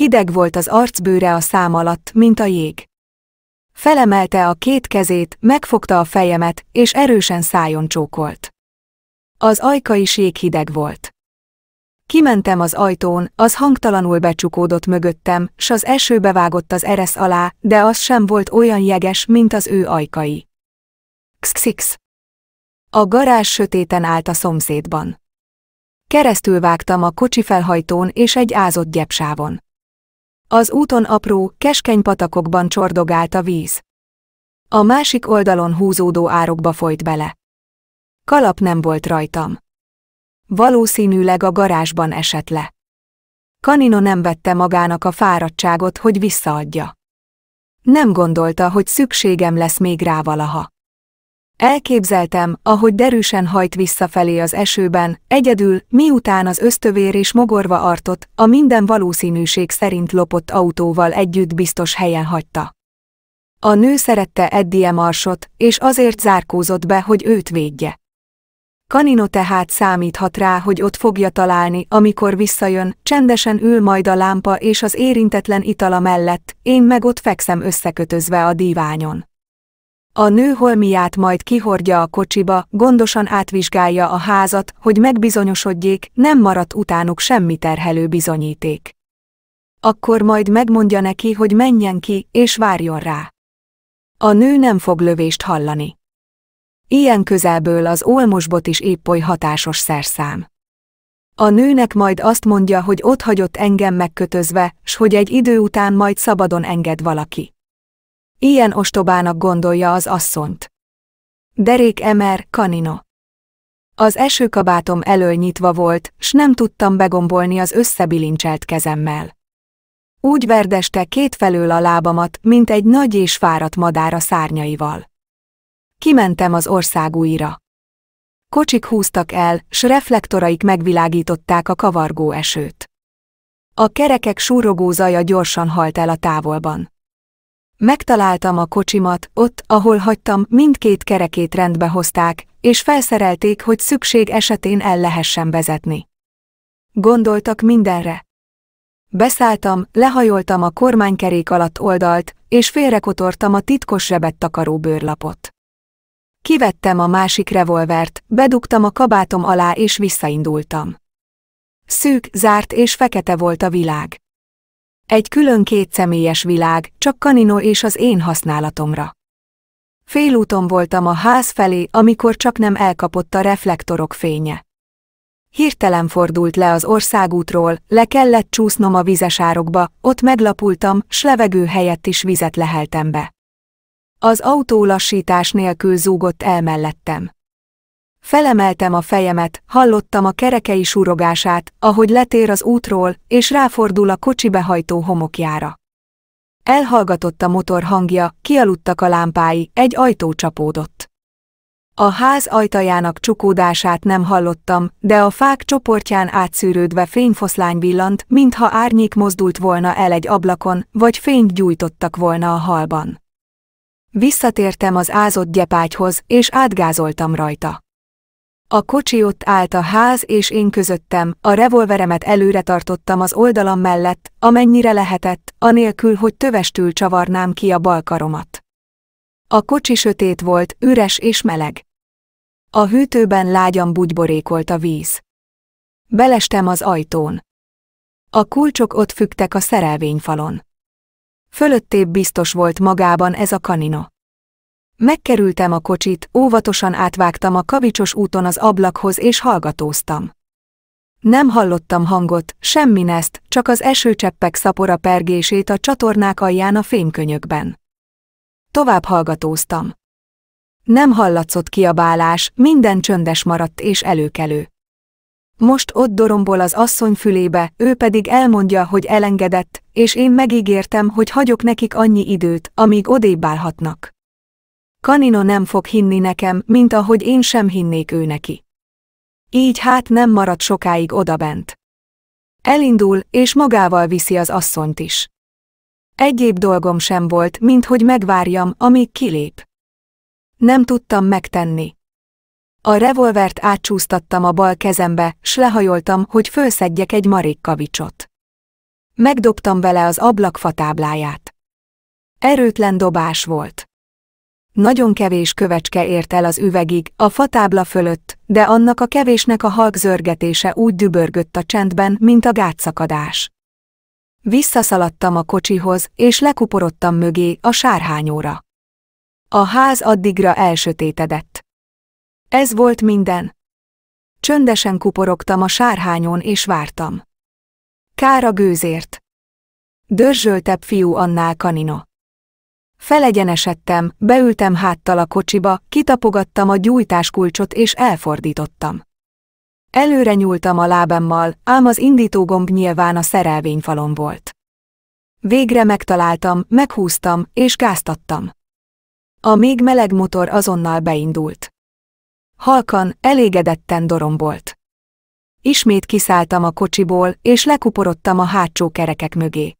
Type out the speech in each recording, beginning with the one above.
hideg volt az arcbőre a szám alatt, mint a jég. Felemelte a két kezét, megfogta a fejemet, és erősen szájon csókolt. Az ajka is jéghideg volt. Kimentem az ajtón, az hangtalanul becsukódott mögöttem, s az eső bevágott az eresz alá, de az sem volt olyan jeges, mint az ő ajkai. Xxx. A garázs sötéten állt a szomszédban. Keresztül vágtam a kocsi felhajtón és egy ázott gyepsávon. Az úton apró, keskeny patakokban csordogált a víz. A másik oldalon húzódó árokba folyt bele. Kalap nem volt rajtam. Valószínűleg a garázsban esett le. Kanino nem vette magának a fáradtságot, hogy visszaadja. Nem gondolta, hogy szükségem lesz még rá valaha. Elképzeltem, ahogy derűsen hajt visszafelé az esőben, egyedül, miután az ösztövér és mogorva artot, a minden valószínűség szerint lopott autóval együtt biztos helyen hagyta. A nő szerette Eddie Marsot, és azért zárkózott be, hogy őt védje. Kanino tehát számíthat rá, hogy ott fogja találni, amikor visszajön, csendesen ül majd a lámpa és az érintetlen itala mellett, én meg ott fekszem összekötözve a díványon. A nő holmiát majd kihordja a kocsiba, gondosan átvizsgálja a házat, hogy megbizonyosodjék, nem maradt utánuk semmi terhelő bizonyíték. Akkor majd megmondja neki, hogy menjen ki, és várjon rá. A nő nem fog lövést hallani. Ilyen közelből az olmosbot is épp oly hatásos szerszám. A nőnek majd azt mondja, hogy ott hagyott engem megkötözve, s hogy egy idő után majd szabadon enged valaki. Ilyen ostobának gondolja az asszonyt. Derék Emer, Kanino. Az esőkabátom elől nyitva volt, s nem tudtam begombolni az összebilincselt kezemmel. Úgy verdeste két felől a lábamat, mint egy nagy és fáradt madár a szárnyaival. Kimentem az országújra. Kocsik húztak el, s reflektoraik megvilágították a kavargó esőt. A kerekek súrogó zaja gyorsan halt el a távolban. Megtaláltam a kocsimat, ott, ahol hagytam, mindkét kerekét rendbe hozták, és felszerelték, hogy szükség esetén el lehessen vezetni. Gondoltak mindenre. Beszálltam, lehajoltam a kormánykerék alatt oldalt, és félrekotortam a titkos zsebet takaró bőrlapot. Kivettem a másik revolvert, bedugtam a kabátom alá és visszaindultam. Szűk, zárt és fekete volt a világ. Egy külön kétszemélyes világ, csak Kanino és az én használatomra. Félúton voltam a ház felé, amikor csak nem elkapott a reflektorok fénye. Hirtelen fordult le az országútról, le kellett csúsznom a vizesárokba, ott meglapultam, s levegő helyett is vizet leheltem be. Az autó lassítás nélkül zúgott el mellettem. Felemeltem a fejemet, hallottam a kerekei surogását, ahogy letér az útról, és ráfordul a kocsi behajtó homokjára. Elhallgatott a motor hangja, kialudtak a lámpái, egy ajtó csapódott. A ház ajtajának csukódását nem hallottam, de a fák csoportján átszűrődve fényfoszlány villant, mintha árnyék mozdult volna el egy ablakon, vagy fényt gyújtottak volna a halban. Visszatértem az ázott gyepágyhoz, és átgázoltam rajta. A kocsi ott állt a ház és én közöttem, a revolveremet előre tartottam az oldalam mellett, amennyire lehetett, anélkül, hogy tövestül csavarnám ki a balkaromat. A kocsi sötét volt, üres és meleg. A hűtőben lágyan bugyborékolt a víz. Belestem az ajtón. A kulcsok ott fügtek a szerelvényfalon. Fölöttébb biztos volt magában ez a kanino. Megkerültem a kocsit, óvatosan átvágtam a kavicsos úton az ablakhoz és hallgatóztam. Nem hallottam hangot, semmi ezt, csak az esőcseppek szapora pergését a csatornák alján a fémkönyökben. Tovább hallgatóztam. Nem hallatszott kiabálás, minden csöndes maradt és előkelő. Most ott dorombol az asszony fülébe, ő pedig elmondja, hogy elengedett, és én megígértem, hogy hagyok nekik annyi időt, amíg odébb állhatnak. Kanino nem fog hinni nekem, mint ahogy én sem hinnék ő neki. Így hát nem marad sokáig odabent. Elindul, és magával viszi az asszonyt is. Egyéb dolgom sem volt, mint hogy megvárjam, amíg kilép. Nem tudtam megtenni. A revolvert átcsúsztattam a bal kezembe, s lehajoltam, hogy fölszedjek egy marék kavicsot. Megdobtam vele az ablak fatábláját. Erőtlen dobás volt. Nagyon kevés kövecske ért el az üvegig, a fatábla fölött, de annak a kevésnek a halk zörgetése úgy dübörgött a csendben, mint a gátszakadás. Visszaszaladtam a kocsihoz, és lekuporodtam mögé, a sárhányóra. A ház addigra elsötétedett. Ez volt minden. Csöndesen kuporogtam a sárhányon és vártam. Kár a gőzért. Dörzsöltebb fiú annál kanina. Felegyenesedtem, beültem háttal a kocsiba, kitapogattam a gyújtáskulcsot és elfordítottam. Előre nyúltam a lábammal, ám az indítógomb nyilván a szerelvényfalon volt. Végre megtaláltam, meghúztam és gáztattam. A még meleg motor azonnal beindult. Halkan, elégedetten dorombolt. Ismét kiszálltam a kocsiból, és lekuporodtam a hátsó kerekek mögé.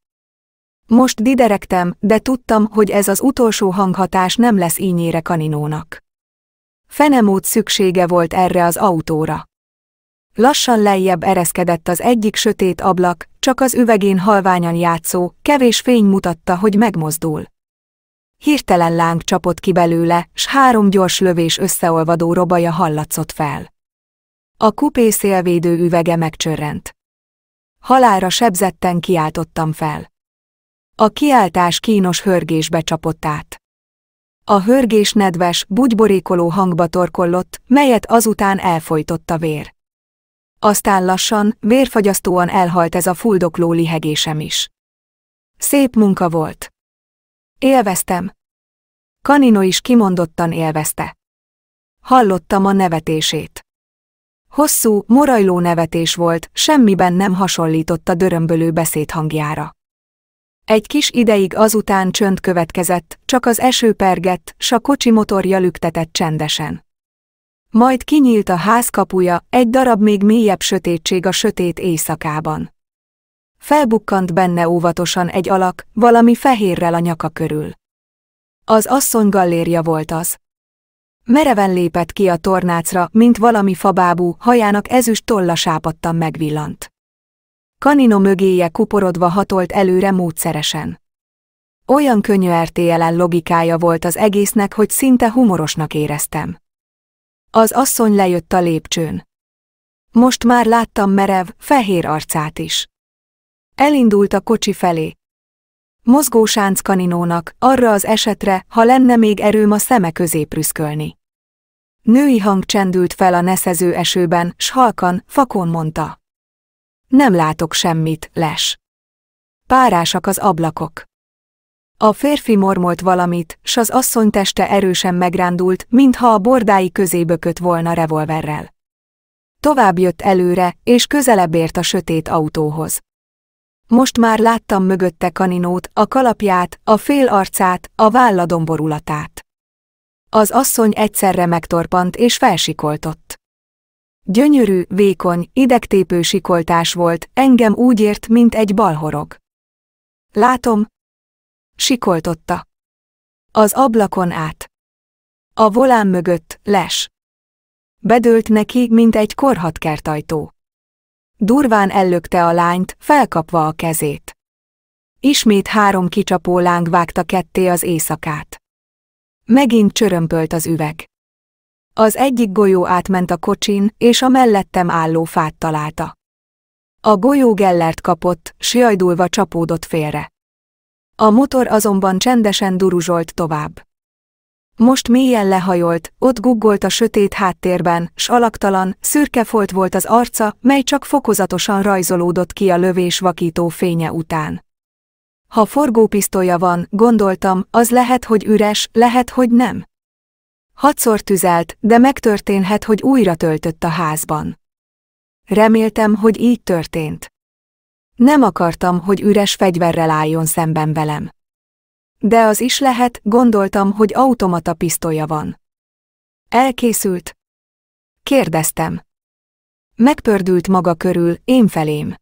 Most diderektem, de tudtam, hogy ez az utolsó hanghatás nem lesz ínyére kaninónak. Fenemót szüksége volt erre az autóra. Lassan lejjebb ereszkedett az egyik sötét ablak, csak az üvegén halványan játszó, kevés fény mutatta, hogy megmozdul. Hirtelen láng csapott ki belőle, s három gyors lövés összeolvadó robaja hallatszott fel. A kupé szélvédő üvege megcsörrent. Halára sebzetten kiáltottam fel. A kiáltás kínos hörgésbe csapott át. A hörgés nedves, bugyborékoló hangba torkollott, melyet azután elfolytott a vér. Aztán lassan, vérfagyasztóan elhalt ez a fuldokló lihegésem is. Szép munka volt. Élveztem. Kanino is kimondottan élvezte. Hallottam a nevetését. Hosszú, morajló nevetés volt, semmiben nem hasonlított a dörömbölő beszéd hangjára. Egy kis ideig azután csönd következett, csak az eső pergett, s a kocsi motorja lüktetett csendesen. Majd kinyílt a ház kapuja, egy darab még mélyebb sötétség a sötét éjszakában. Felbukkant benne óvatosan egy alak, valami fehérrel a nyaka körül. Az asszony gallérja volt az. Mereven lépett ki a tornácra, mint valami fabábú, hajának ezüst tolla sápadtan megvillant. Kanino mögéje kuporodva hatolt előre módszeresen. Olyan könnyű RTL er logikája volt az egésznek, hogy szinte humorosnak éreztem. Az asszony lejött a lépcsőn. Most már láttam merev, fehér arcát is. Elindult a kocsi felé. Mozgó sánc kaninónak, arra az esetre, ha lenne még erőm a szeme közé prüszkölni. Női hang csendült fel a neszező esőben, s halkan, fakon mondta. Nem látok semmit, les. Párásak az ablakok. A férfi mormolt valamit, s az asszony teste erősen megrándult, mintha a bordái közé bökött volna revolverrel. Tovább jött előre, és közelebb ért a sötét autóhoz. Most már láttam mögötte kaninót, a kalapját, a fél arcát, a válladomborulatát. Az asszony egyszerre megtorpant és felsikoltott. Gyönyörű, vékony, idegtépő sikoltás volt, engem úgy ért, mint egy balhorog. Látom. Sikoltotta. Az ablakon át. A volán mögött, les. Bedőlt neki, mint egy korhatkertajtó. Durván ellökte a lányt, felkapva a kezét. Ismét három kicsapó láng vágta ketté az éjszakát. Megint csörömpölt az üveg. Az egyik golyó átment a kocsin, és a mellettem álló fát találta. A golyó Gellert kapott, siajdulva csapódott félre. A motor azonban csendesen duruzsolt tovább. Most mélyen lehajolt, ott guggolt a sötét háttérben, s alaktalan, szürke folt volt az arca, mely csak fokozatosan rajzolódott ki a lövés vakító fénye után. Ha forgópisztolya van, gondoltam, az lehet, hogy üres, lehet, hogy nem. Hatszor tüzelt, de megtörténhet, hogy újra töltött a házban. Reméltem, hogy így történt. Nem akartam, hogy üres fegyverrel álljon szemben velem. De az is lehet, gondoltam, hogy automata pisztolya van. Elkészült? Kérdeztem. Megpördült maga körül, én felém.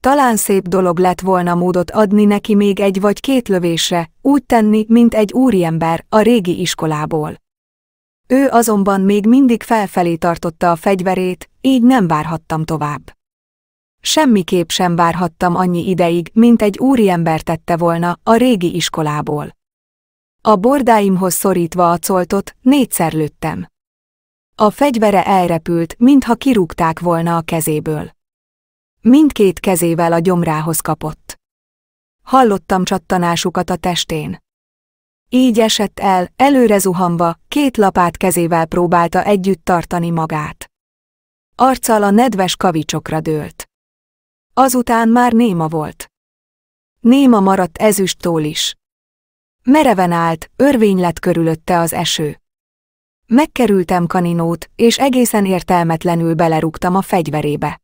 Talán szép dolog lett volna módot adni neki még egy vagy két lövésre, úgy tenni, mint egy úriember a régi iskolából. Ő azonban még mindig felfelé tartotta a fegyverét, így nem várhattam tovább. Semmiképp sem várhattam annyi ideig, mint egy úriember tette volna a régi iskolából. A bordáimhoz szorítva a coltot négyszer lőttem. A fegyvere elrepült, mintha kirúgták volna a kezéből. Mindkét kezével a gyomrához kapott. Hallottam csattanásukat a testén. Így esett el, előre zuhanva, két lapát kezével próbálta együtt tartani magát. Arccal a nedves kavicsokra dőlt. Azután már néma volt. Néma maradt ezüsttól is. Mereven állt, örvény lett körülötte az eső. Megkerültem kaninót, és egészen értelmetlenül belerúgtam a fegyverébe.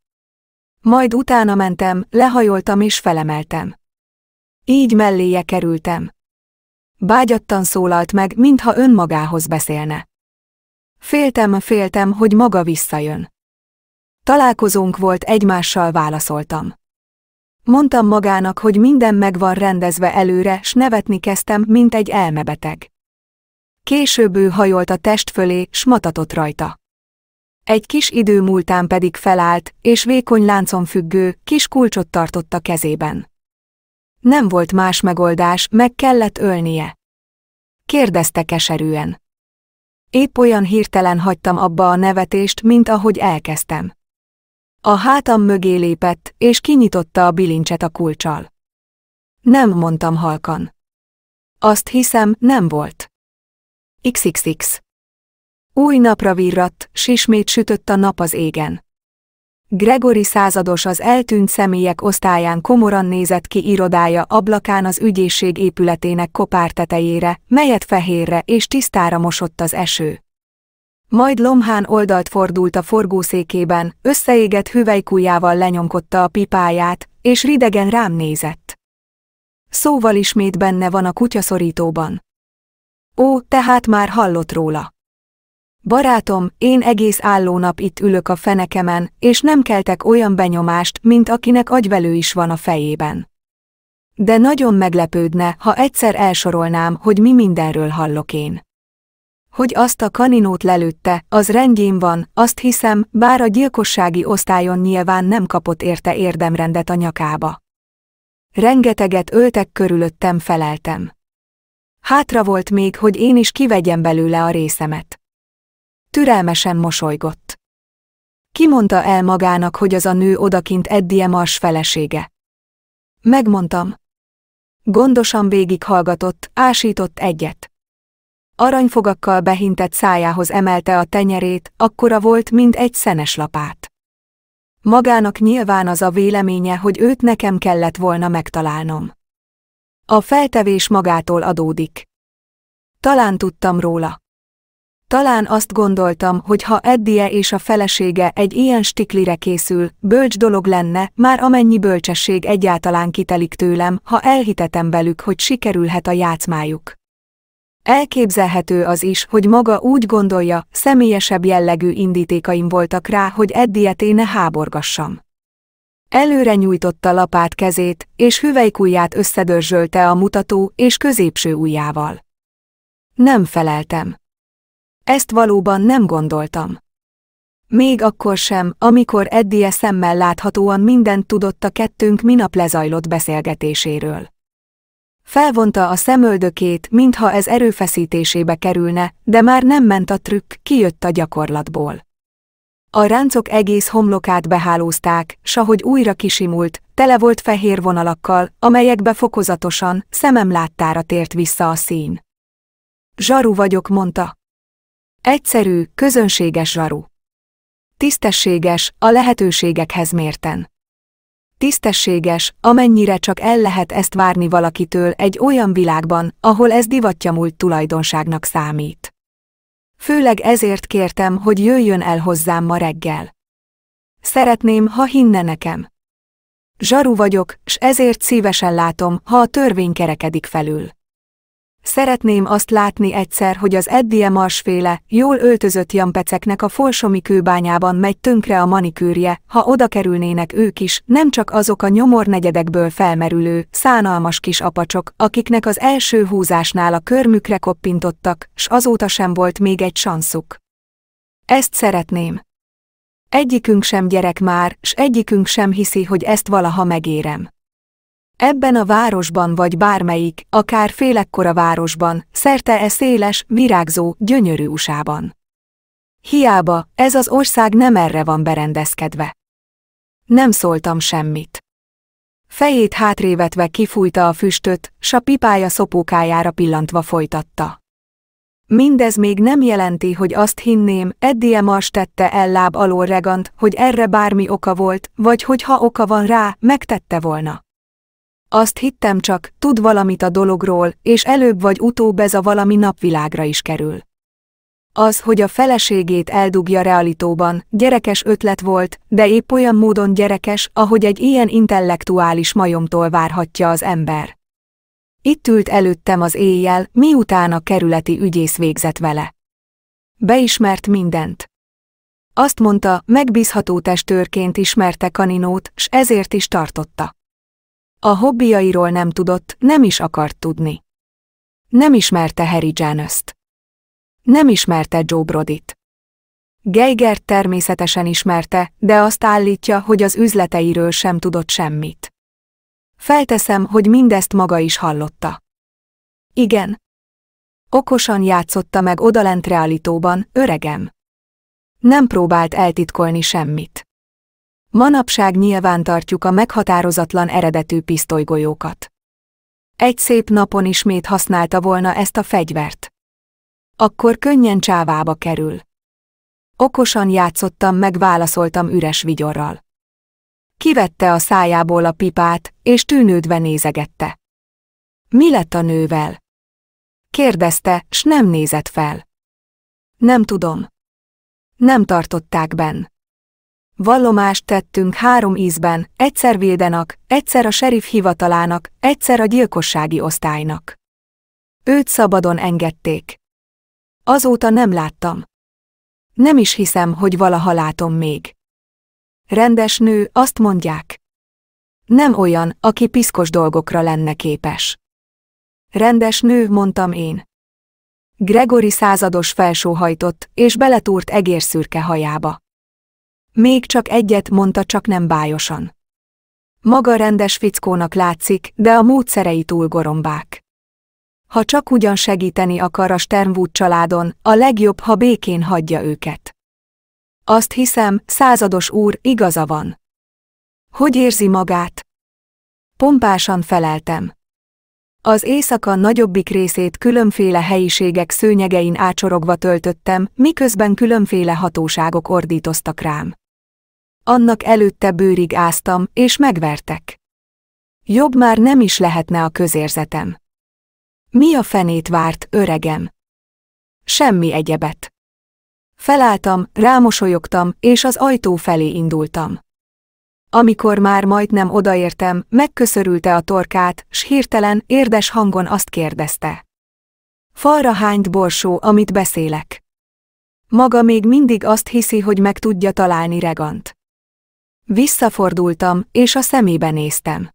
Majd utána mentem, lehajoltam és felemeltem. Így melléje kerültem. Bágyattan szólalt meg, mintha önmagához beszélne. Féltem, féltem, hogy maga visszajön. Találkozónk volt egymással válaszoltam. Mondtam magának, hogy minden meg van rendezve előre, s nevetni kezdtem, mint egy elmebeteg. Később ő hajolt a test fölé, s matatott rajta. Egy kis idő múltán pedig felállt, és vékony láncon függő, kis kulcsot tartott a kezében. Nem volt más megoldás, meg kellett ölnie. Kérdezte keserűen. Épp olyan hirtelen hagytam abba a nevetést, mint ahogy elkezdtem. A hátam mögé lépett, és kinyitotta a bilincset a kulcsal. Nem mondtam halkan. Azt hiszem, nem volt. XXX. Új napra virratt, s ismét sütött a nap az égen. Gregory százados az eltűnt személyek osztályán komoran nézett ki irodája ablakán az ügyészség épületének kopár tetejére, melyet fehérre és tisztára mosott az eső. Majd Lomhán oldalt fordult a forgószékében, összeégett hüvelykújjával lenyomkodta a pipáját, és ridegen rám nézett. Szóval ismét benne van a kutyaszorítóban. Ó, tehát már hallott róla. Barátom, én egész állónap itt ülök a fenekemen, és nem keltek olyan benyomást, mint akinek agyvelő is van a fejében. De nagyon meglepődne, ha egyszer elsorolnám, hogy mi mindenről hallok én. Hogy azt a kaninót lelőtte, az rendjén van, azt hiszem, bár a gyilkossági osztályon nyilván nem kapott érte érdemrendet a nyakába. Rengeteget öltek körülöttem feleltem. Hátra volt még, hogy én is kivegyem belőle a részemet türelmesen mosolygott. Kimondta el magának, hogy az a nő odakint Eddie Mars felesége. Megmondtam. Gondosan végighallgatott, ásított egyet. Aranyfogakkal behintett szájához emelte a tenyerét, akkora volt, mint egy szenes lapát. Magának nyilván az a véleménye, hogy őt nekem kellett volna megtalálnom. A feltevés magától adódik. Talán tudtam róla. Talán azt gondoltam, hogy ha Eddie és a felesége egy ilyen stiklire készül, bölcs dolog lenne, már amennyi bölcsesség egyáltalán kitelik tőlem, ha elhitetem velük, hogy sikerülhet a játszmájuk. Elképzelhető az is, hogy maga úgy gondolja, személyesebb jellegű indítékaim voltak rá, hogy eddie én ne háborgassam. Előre nyújtotta lapát kezét, és hüvelykujját összedörzsölte a mutató és középső ujjával. Nem feleltem. Ezt valóban nem gondoltam. Még akkor sem, amikor Eddie e szemmel láthatóan mindent tudott a kettőnk minap lezajlott beszélgetéséről. Felvonta a szemöldökét, mintha ez erőfeszítésébe kerülne, de már nem ment a trükk, kijött a gyakorlatból. A ráncok egész homlokát behálózták, s ahogy újra kisimult, tele volt fehér vonalakkal, amelyekbe fokozatosan, szemem láttára tért vissza a szín. Zsaru vagyok, mondta, Egyszerű, közönséges zsaru. Tisztességes, a lehetőségekhez mérten. Tisztességes, amennyire csak el lehet ezt várni valakitől egy olyan világban, ahol ez divatja múlt tulajdonságnak számít. Főleg ezért kértem, hogy jöjjön el hozzám ma reggel. Szeretném, ha hinne nekem. Zsaru vagyok, s ezért szívesen látom, ha a törvény kerekedik felül. Szeretném azt látni egyszer, hogy az Eddie Marsféle, jól öltözött jampeceknek a folsomi kőbányában megy tönkre a manikűrje, ha oda kerülnének ők is, nem csak azok a nyomor negyedekből felmerülő, szánalmas kis apacsok, akiknek az első húzásnál a körmükre koppintottak, s azóta sem volt még egy sanszuk. Ezt szeretném. Egyikünk sem gyerek már, s egyikünk sem hiszi, hogy ezt valaha megérem. Ebben a városban vagy bármelyik, akár félekkora városban, szerte e széles, virágzó, gyönyörű usában. Hiába, ez az ország nem erre van berendezkedve. Nem szóltam semmit. Fejét hátrévetve kifújta a füstöt, s a pipája szopókájára pillantva folytatta. Mindez még nem jelenti, hogy azt hinném, Eddie Mars tette el láb alól regant, hogy erre bármi oka volt, vagy hogy ha oka van rá, megtette volna. Azt hittem csak, tud valamit a dologról, és előbb vagy utóbb ez a valami napvilágra is kerül. Az, hogy a feleségét eldugja realitóban, gyerekes ötlet volt, de épp olyan módon gyerekes, ahogy egy ilyen intellektuális majomtól várhatja az ember. Itt ült előttem az éjjel, miután a kerületi ügyész végzett vele. Beismert mindent. Azt mondta, megbízható testőrként ismerte Kaninót, s ezért is tartotta. A hobbiairól nem tudott, nem is akart tudni. Nem ismerte Harry Janus-t. Nem ismerte Joe Brodit. Geiger természetesen ismerte, de azt állítja, hogy az üzleteiről sem tudott semmit. Felteszem, hogy mindezt maga is hallotta. Igen. Okosan játszotta meg odalent realitóban, öregem. Nem próbált eltitkolni semmit. Manapság nyilván tartjuk a meghatározatlan eredetű pisztolygolyókat. Egy szép napon ismét használta volna ezt a fegyvert. Akkor könnyen csávába kerül. Okosan játszottam, meg válaszoltam üres vigyorral. Kivette a szájából a pipát, és tűnődve nézegette. Mi lett a nővel? Kérdezte, s nem nézett fel. Nem tudom. Nem tartották benn. Vallomást tettünk három ízben, egyszer Vildenak, egyszer a serif hivatalának, egyszer a gyilkossági osztálynak. Őt szabadon engedték. Azóta nem láttam. Nem is hiszem, hogy valaha látom még. Rendes nő, azt mondják. Nem olyan, aki piszkos dolgokra lenne képes. Rendes nő, mondtam én. Gregory százados felsóhajtott, és beletúrt egérszürke hajába. Még csak egyet mondta, csak nem bájosan. Maga rendes fickónak látszik, de a módszerei túl gorombák. Ha csak ugyan segíteni akar a Sternwood családon, a legjobb, ha békén hagyja őket. Azt hiszem, százados úr, igaza van. Hogy érzi magát? Pompásan feleltem. Az éjszaka nagyobbik részét különféle helyiségek szőnyegein ácsorogva töltöttem, miközben különféle hatóságok ordítoztak rám annak előtte bőrig áztam, és megvertek. Jobb már nem is lehetne a közérzetem. Mi a fenét várt, öregem? Semmi egyebet. Felálltam, rámosolyogtam, és az ajtó felé indultam. Amikor már majdnem odaértem, megköszörülte a torkát, s hirtelen, érdes hangon azt kérdezte. Falra hányt borsó, amit beszélek. Maga még mindig azt hiszi, hogy meg tudja találni Regant. Visszafordultam, és a szemébe néztem.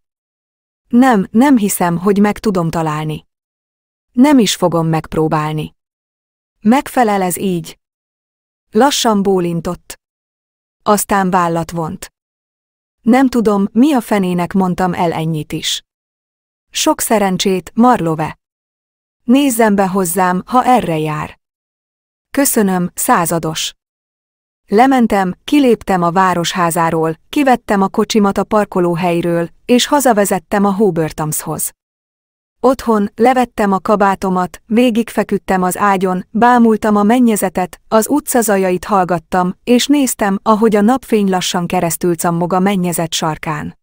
Nem, nem hiszem, hogy meg tudom találni. Nem is fogom megpróbálni. Megfelel ez így. Lassan bólintott. Aztán vállat vont. Nem tudom, mi a fenének mondtam el ennyit is. Sok szerencsét, Marlove. Nézzem be hozzám, ha erre jár. Köszönöm, százados. Lementem, kiléptem a városházáról, kivettem a kocsimat a parkolóhelyről, és hazavezettem a Hobertamshoz. Otthon levettem a kabátomat, végigfeküdtem az ágyon, bámultam a mennyezetet, az utca zajait hallgattam, és néztem, ahogy a napfény lassan keresztül cammog a mennyezet sarkán.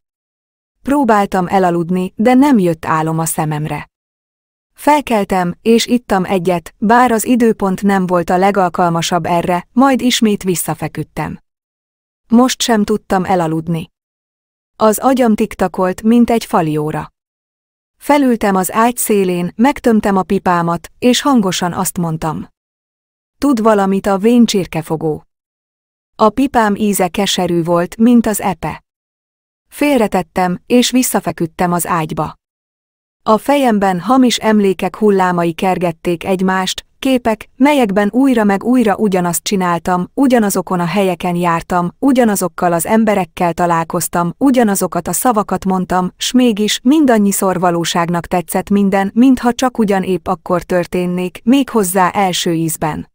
Próbáltam elaludni, de nem jött álom a szememre. Felkeltem, és ittam egyet, bár az időpont nem volt a legalkalmasabb erre, majd ismét visszafeküdtem. Most sem tudtam elaludni. Az agyam tiktakolt, mint egy falióra. Felültem az ágy szélén, megtömtem a pipámat, és hangosan azt mondtam. Tud valamit a vén csirkefogó. A pipám íze keserű volt, mint az epe. Félretettem, és visszafeküdtem az ágyba. A fejemben hamis emlékek hullámai kergették egymást, képek, melyekben újra meg újra ugyanazt csináltam, ugyanazokon a helyeken jártam, ugyanazokkal az emberekkel találkoztam, ugyanazokat a szavakat mondtam, s mégis mindannyiszor valóságnak tetszett minden, mintha csak ugyan épp akkor történnék, méghozzá első ízben.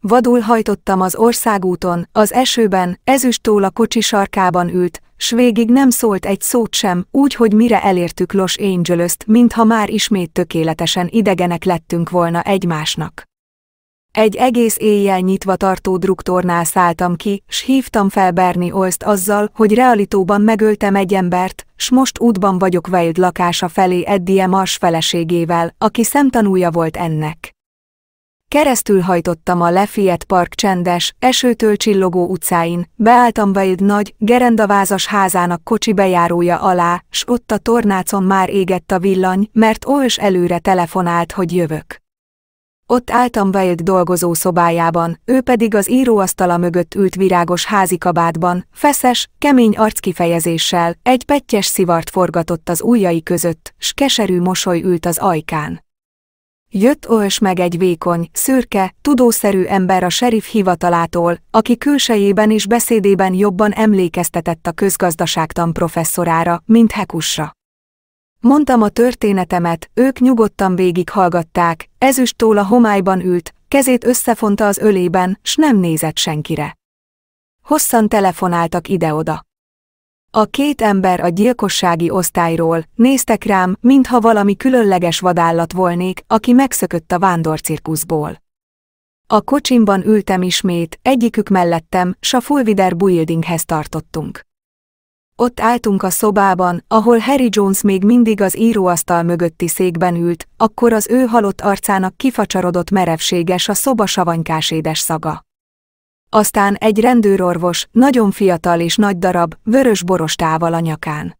Vadul hajtottam az országúton, az esőben, ezüstól a kocsi sarkában ült, s végig nem szólt egy szót sem, úgy, hogy mire elértük Los Angeles-t, mintha már ismét tökéletesen idegenek lettünk volna egymásnak. Egy egész éjjel nyitva tartó druktornál szálltam ki, s hívtam fel Bernie Olszt azzal, hogy realitóban megöltem egy embert, s most útban vagyok Wild lakása felé Eddie Mars feleségével, aki szemtanúja volt ennek. Keresztülhajtottam a Lafayette Park csendes, esőtől csillogó utcáin, beálltam egy nagy, gerendavázas házának kocsi bejárója alá, s ott a tornácon már égett a villany, mert Ols előre telefonált, hogy jövök. Ott álltam Wild dolgozó szobájában, ő pedig az íróasztala mögött ült virágos házikabátban, feszes, kemény arckifejezéssel, egy pettyes szivart forgatott az ujjai között, s keserű mosoly ült az ajkán. Jött ős meg egy vékony, szürke, tudószerű ember a serif hivatalától, aki külsejében és beszédében jobban emlékeztetett a közgazdaságtan professzorára, mint Hekusra. Mondtam a történetemet, ők nyugodtan végighallgatták, ezüsttól a homályban ült, kezét összefonta az ölében, s nem nézett senkire. Hosszan telefonáltak ide-oda. A két ember a gyilkossági osztályról néztek rám, mintha valami különleges vadállat volnék, aki megszökött a vándorcirkuszból. A kocsimban ültem ismét, egyikük mellettem, s a Fulvider Buildinghez tartottunk. Ott álltunk a szobában, ahol Harry Jones még mindig az íróasztal mögötti székben ült, akkor az ő halott arcának kifacsarodott merevséges a szoba savanykás édes szaga aztán egy rendőrorvos, nagyon fiatal és nagy darab, vörös borostával a nyakán.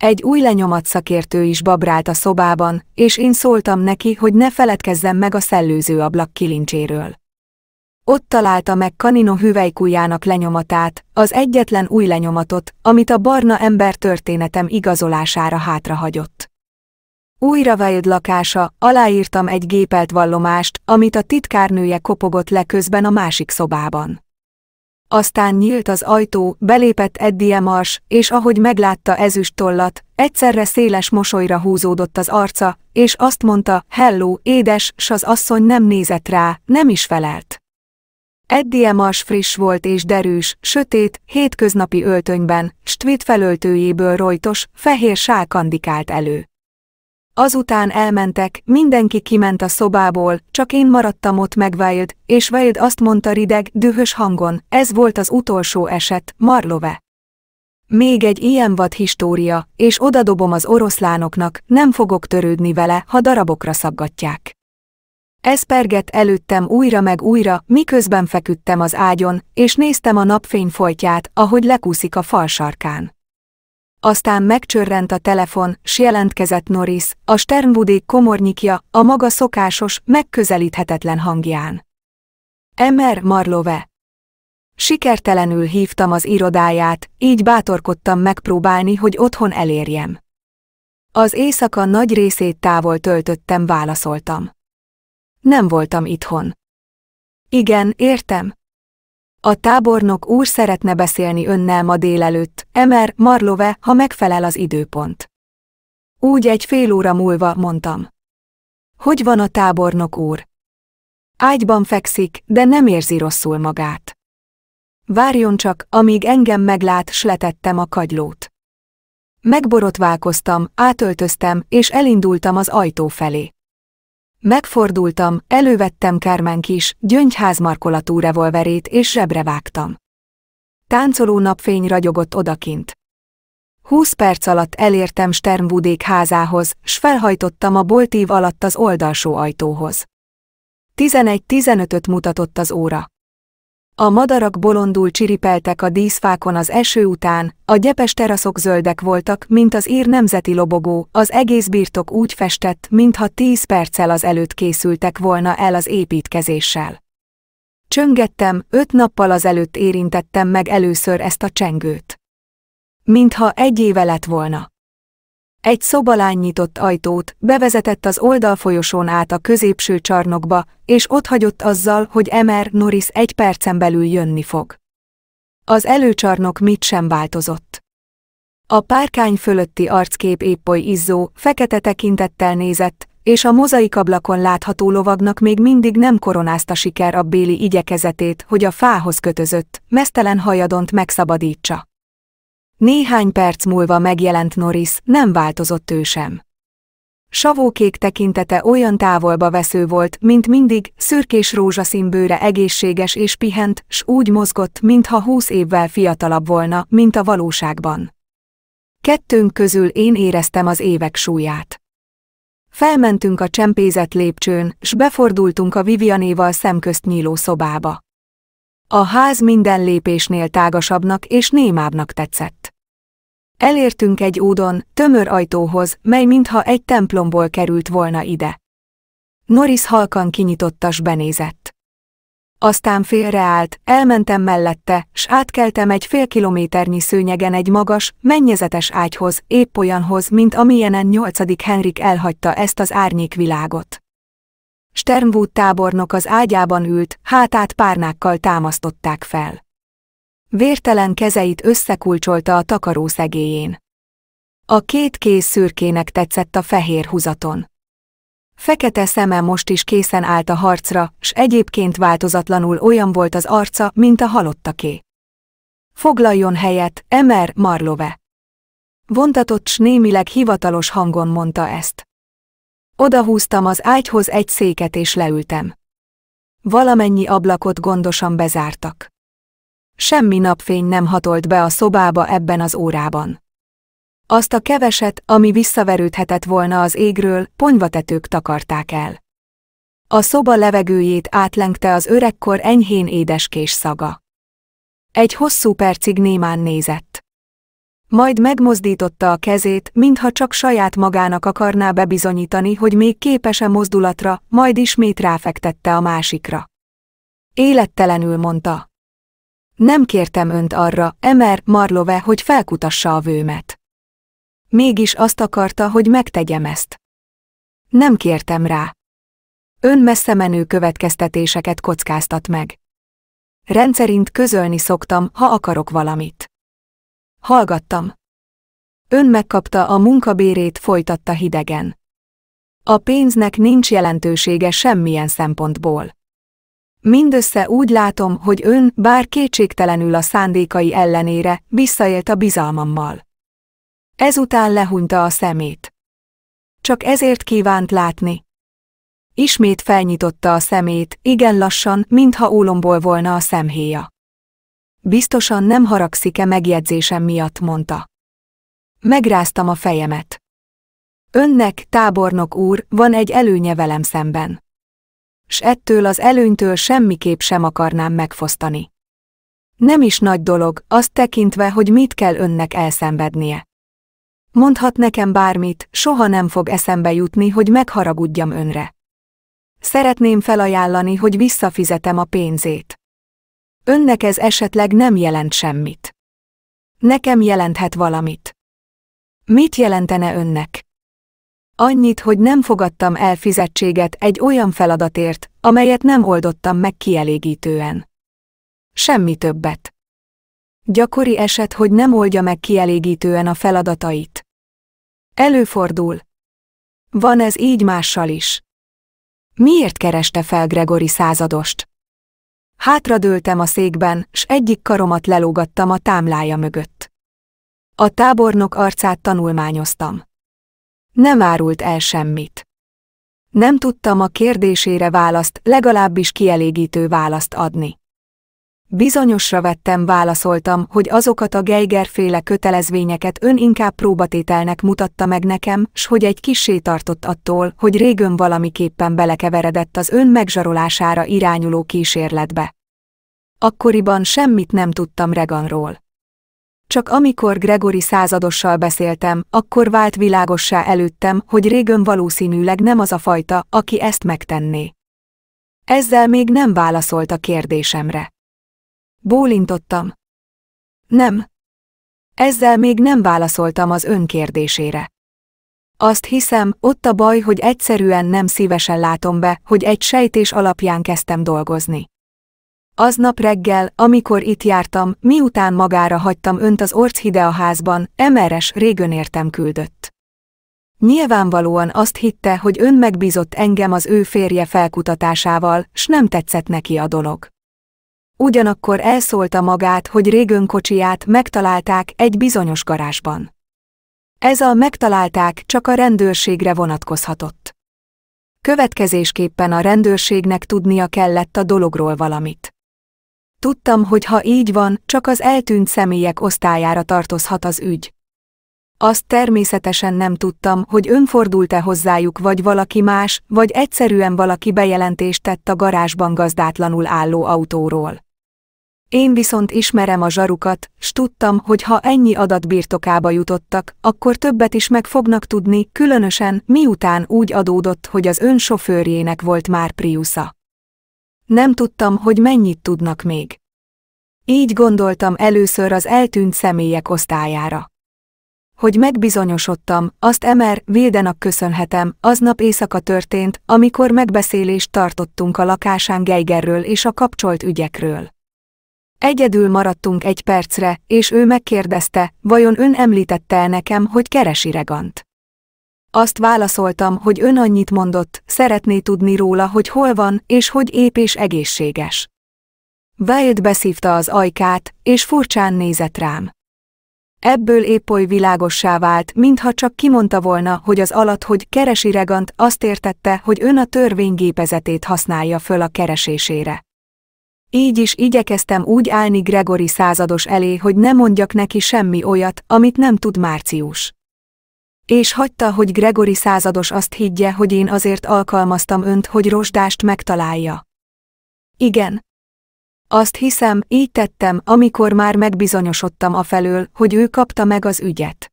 Egy új lenyomat szakértő is babrált a szobában, és én szóltam neki, hogy ne feledkezzen meg a szellőző ablak kilincséről. Ott találta meg Kanino hüvelykújjának lenyomatát, az egyetlen új lenyomatot, amit a barna ember történetem igazolására hátrahagyott. Újra Újravájod lakása, aláírtam egy gépelt vallomást, amit a titkárnője kopogott le közben a másik szobában. Aztán nyílt az ajtó, belépett Eddie Mars, és ahogy meglátta ezüst tollat, egyszerre széles mosolyra húzódott az arca, és azt mondta, „Helló, édes, s az asszony nem nézett rá, nem is felelt. Eddie Mars friss volt és derűs, sötét, hétköznapi öltönyben, stvit felöltőjéből rojtos, fehér sál kandikált elő. Azután elmentek, mindenki kiment a szobából, csak én maradtam ott meg Wild, és Wild azt mondta rideg, dühös hangon, ez volt az utolsó eset, Marlove. Még egy ilyen vad história, és odadobom az oroszlánoknak, nem fogok törődni vele, ha darabokra szaggatják. Ez pergett előttem újra meg újra, miközben feküdtem az ágyon, és néztem a napfény folytját, ahogy lekúszik a falsarkán. Aztán megcsörrent a telefon, s jelentkezett Norris, a Sternwoodi komornyikja, a maga szokásos, megközelíthetetlen hangján. Emmer Marlove. Sikertelenül hívtam az irodáját, így bátorkodtam megpróbálni, hogy otthon elérjem. Az éjszaka nagy részét távol töltöttem, válaszoltam. Nem voltam itthon. Igen, értem, a tábornok úr szeretne beszélni önnel ma délelőtt, Emer, Marlove, ha megfelel az időpont. Úgy egy fél óra múlva, mondtam. Hogy van a tábornok úr? Ágyban fekszik, de nem érzi rosszul magát. Várjon csak, amíg engem meglát, s letettem a kagylót. Megborotválkoztam, átöltöztem, és elindultam az ajtó felé. Megfordultam, elővettem Kármán kis, gyöngyház markolatú revolverét és zsebre vágtam. Táncoló napfény ragyogott odakint. Húsz perc alatt elértem Sternbudék házához, s felhajtottam a boltív alatt az oldalsó ajtóhoz. 1115 öt mutatott az óra. A madarak bolondul csiripeltek a díszfákon az eső után, a gyepes teraszok zöldek voltak, mint az ír nemzeti lobogó, az egész birtok úgy festett, mintha tíz perccel az előtt készültek volna el az építkezéssel. Csöngettem, öt nappal az előtt érintettem meg először ezt a csengőt. Mintha egy éve lett volna. Egy szobalány nyitott ajtót, bevezetett az oldalfolyosón át a középső csarnokba, és hagyott azzal, hogy Emer Norris egy percen belül jönni fog. Az előcsarnok mit sem változott. A párkány fölötti arckép épp oly izzó, fekete tekintettel nézett, és a mozaikablakon látható lovagnak még mindig nem koronázta siker a béli igyekezetét, hogy a fához kötözött, mesztelen hajadont megszabadítsa. Néhány perc múlva megjelent Norris, nem változott ő sem. Savókék tekintete olyan távolba vesző volt, mint mindig, szürkés rózsaszín bőre egészséges és pihent, s úgy mozgott, mintha húsz évvel fiatalabb volna, mint a valóságban. Kettőnk közül én éreztem az évek súlyát. Felmentünk a csempézett lépcsőn, s befordultunk a Vivianéval szemközt nyíló szobába. A ház minden lépésnél tágasabbnak és némábbnak tetszett. Elértünk egy údon, tömör ajtóhoz, mely mintha egy templomból került volna ide. Norris halkan kinyitottas benézett. Aztán félreállt, elmentem mellette, s átkeltem egy fél kilométernyi szőnyegen egy magas, mennyezetes ágyhoz, épp olyanhoz, mint amilyenen 8. Henrik elhagyta ezt az árnyékvilágot. Sternwood tábornok az ágyában ült, hátát párnákkal támasztották fel. Vértelen kezeit összekulcsolta a takaró szegélyén. A két kéz szürkének tetszett a fehér húzaton. Fekete szeme most is készen állt a harcra, s egyébként változatlanul olyan volt az arca, mint a halottaké. Foglaljon helyet, Emer Marlove. Vontatott s némileg hivatalos hangon mondta ezt. Odahúztam az ágyhoz egy széket és leültem. Valamennyi ablakot gondosan bezártak. Semmi napfény nem hatolt be a szobába ebben az órában. Azt a keveset, ami visszaverődhetett volna az égről, ponyvatetők takarták el. A szoba levegőjét átlengte az öregkor enyhén édeskés szaga. Egy hosszú percig némán nézett. Majd megmozdította a kezét, mintha csak saját magának akarná bebizonyítani, hogy még képes-e mozdulatra, majd ismét ráfektette a másikra. Élettelenül mondta. Nem kértem önt arra, Emer Marlove, hogy felkutassa a vőmet. Mégis azt akarta, hogy megtegyem ezt. Nem kértem rá. Ön messze menő következtetéseket kockáztat meg. Rendszerint közölni szoktam, ha akarok valamit. Hallgattam. Ön megkapta a munkabérét, folytatta hidegen. A pénznek nincs jelentősége semmilyen szempontból. Mindössze úgy látom, hogy ön, bár kétségtelenül a szándékai ellenére, visszaélt a bizalmammal. Ezután lehunyta a szemét. Csak ezért kívánt látni. Ismét felnyitotta a szemét, igen lassan, mintha ólomból volna a szemhéja. Biztosan nem haragszik-e megjegyzésem miatt, mondta. Megráztam a fejemet. Önnek, tábornok úr, van egy előnye velem szemben. S ettől az előnytől semmiképp sem akarnám megfosztani. Nem is nagy dolog, azt tekintve, hogy mit kell önnek elszenvednie. Mondhat nekem bármit, soha nem fog eszembe jutni, hogy megharagudjam önre. Szeretném felajánlani, hogy visszafizetem a pénzét. Önnek ez esetleg nem jelent semmit. Nekem jelenthet valamit. Mit jelentene önnek? Annyit, hogy nem fogadtam el fizetséget egy olyan feladatért, amelyet nem oldottam meg kielégítően. Semmi többet. Gyakori eset, hogy nem oldja meg kielégítően a feladatait. Előfordul. Van ez így mással is. Miért kereste fel Gregori századost? Hátradőltem a székben, s egyik karomat lelógattam a támlája mögött. A tábornok arcát tanulmányoztam. Nem árult el semmit. Nem tudtam a kérdésére választ, legalábbis kielégítő választ adni. Bizonyosra vettem, válaszoltam, hogy azokat a Geiger-féle kötelezvényeket ön inkább próbatételnek mutatta meg nekem, s hogy egy kisé tartott attól, hogy régön valamiképpen belekeveredett az ön megzsarolására irányuló kísérletbe. Akkoriban semmit nem tudtam Reganról. Csak amikor Gregory századossal beszéltem, akkor vált világossá előttem, hogy régön valószínűleg nem az a fajta, aki ezt megtenné. Ezzel még nem válaszolt a kérdésemre. Bólintottam. Nem. Ezzel még nem válaszoltam az önkérdésére. Azt hiszem, ott a baj, hogy egyszerűen nem szívesen látom be, hogy egy sejtés alapján kezdtem dolgozni. Aznap reggel, amikor itt jártam, miután magára hagytam önt az Orchidea házban, Emeres régön értem küldött. Nyilvánvalóan azt hitte, hogy ön megbízott engem az ő férje felkutatásával, s nem tetszett neki a dolog. Ugyanakkor elszólta magát, hogy régön kocsiját megtalálták egy bizonyos garázsban. Ez a megtalálták csak a rendőrségre vonatkozhatott. Következésképpen a rendőrségnek tudnia kellett a dologról valamit. Tudtam, hogy ha így van, csak az eltűnt személyek osztályára tartozhat az ügy. Azt természetesen nem tudtam, hogy önfordult-e hozzájuk vagy valaki más, vagy egyszerűen valaki bejelentést tett a garázsban gazdátlanul álló autóról. Én viszont ismerem a zsarukat, s tudtam, hogy ha ennyi adat birtokába jutottak, akkor többet is meg fognak tudni, különösen, miután úgy adódott, hogy az ön sofőrjének volt már Priusa. Nem tudtam, hogy mennyit tudnak még. Így gondoltam először az eltűnt személyek osztályára. Hogy megbizonyosodtam, azt Emer Vildenak köszönhetem, aznap éjszaka történt, amikor megbeszélést tartottunk a lakásán Geigerről és a kapcsolt ügyekről. Egyedül maradtunk egy percre, és ő megkérdezte, vajon ön említette -e nekem, hogy keresi Regant. Azt válaszoltam, hogy ön annyit mondott, szeretné tudni róla, hogy hol van, és hogy ép és egészséges. Wild beszívta az ajkát, és furcsán nézett rám. Ebből épp oly világossá vált, mintha csak kimondta volna, hogy az alatt, hogy keresi Regant, azt értette, hogy ön a törvénygépezetét használja föl a keresésére. Így is igyekeztem úgy állni Gregory százados elé, hogy ne mondjak neki semmi olyat, amit nem tud Március. És hagyta, hogy Gregory százados azt higgye, hogy én azért alkalmaztam önt, hogy rozsdást megtalálja. Igen. Azt hiszem, így tettem, amikor már megbizonyosodtam a felől, hogy ő kapta meg az ügyet.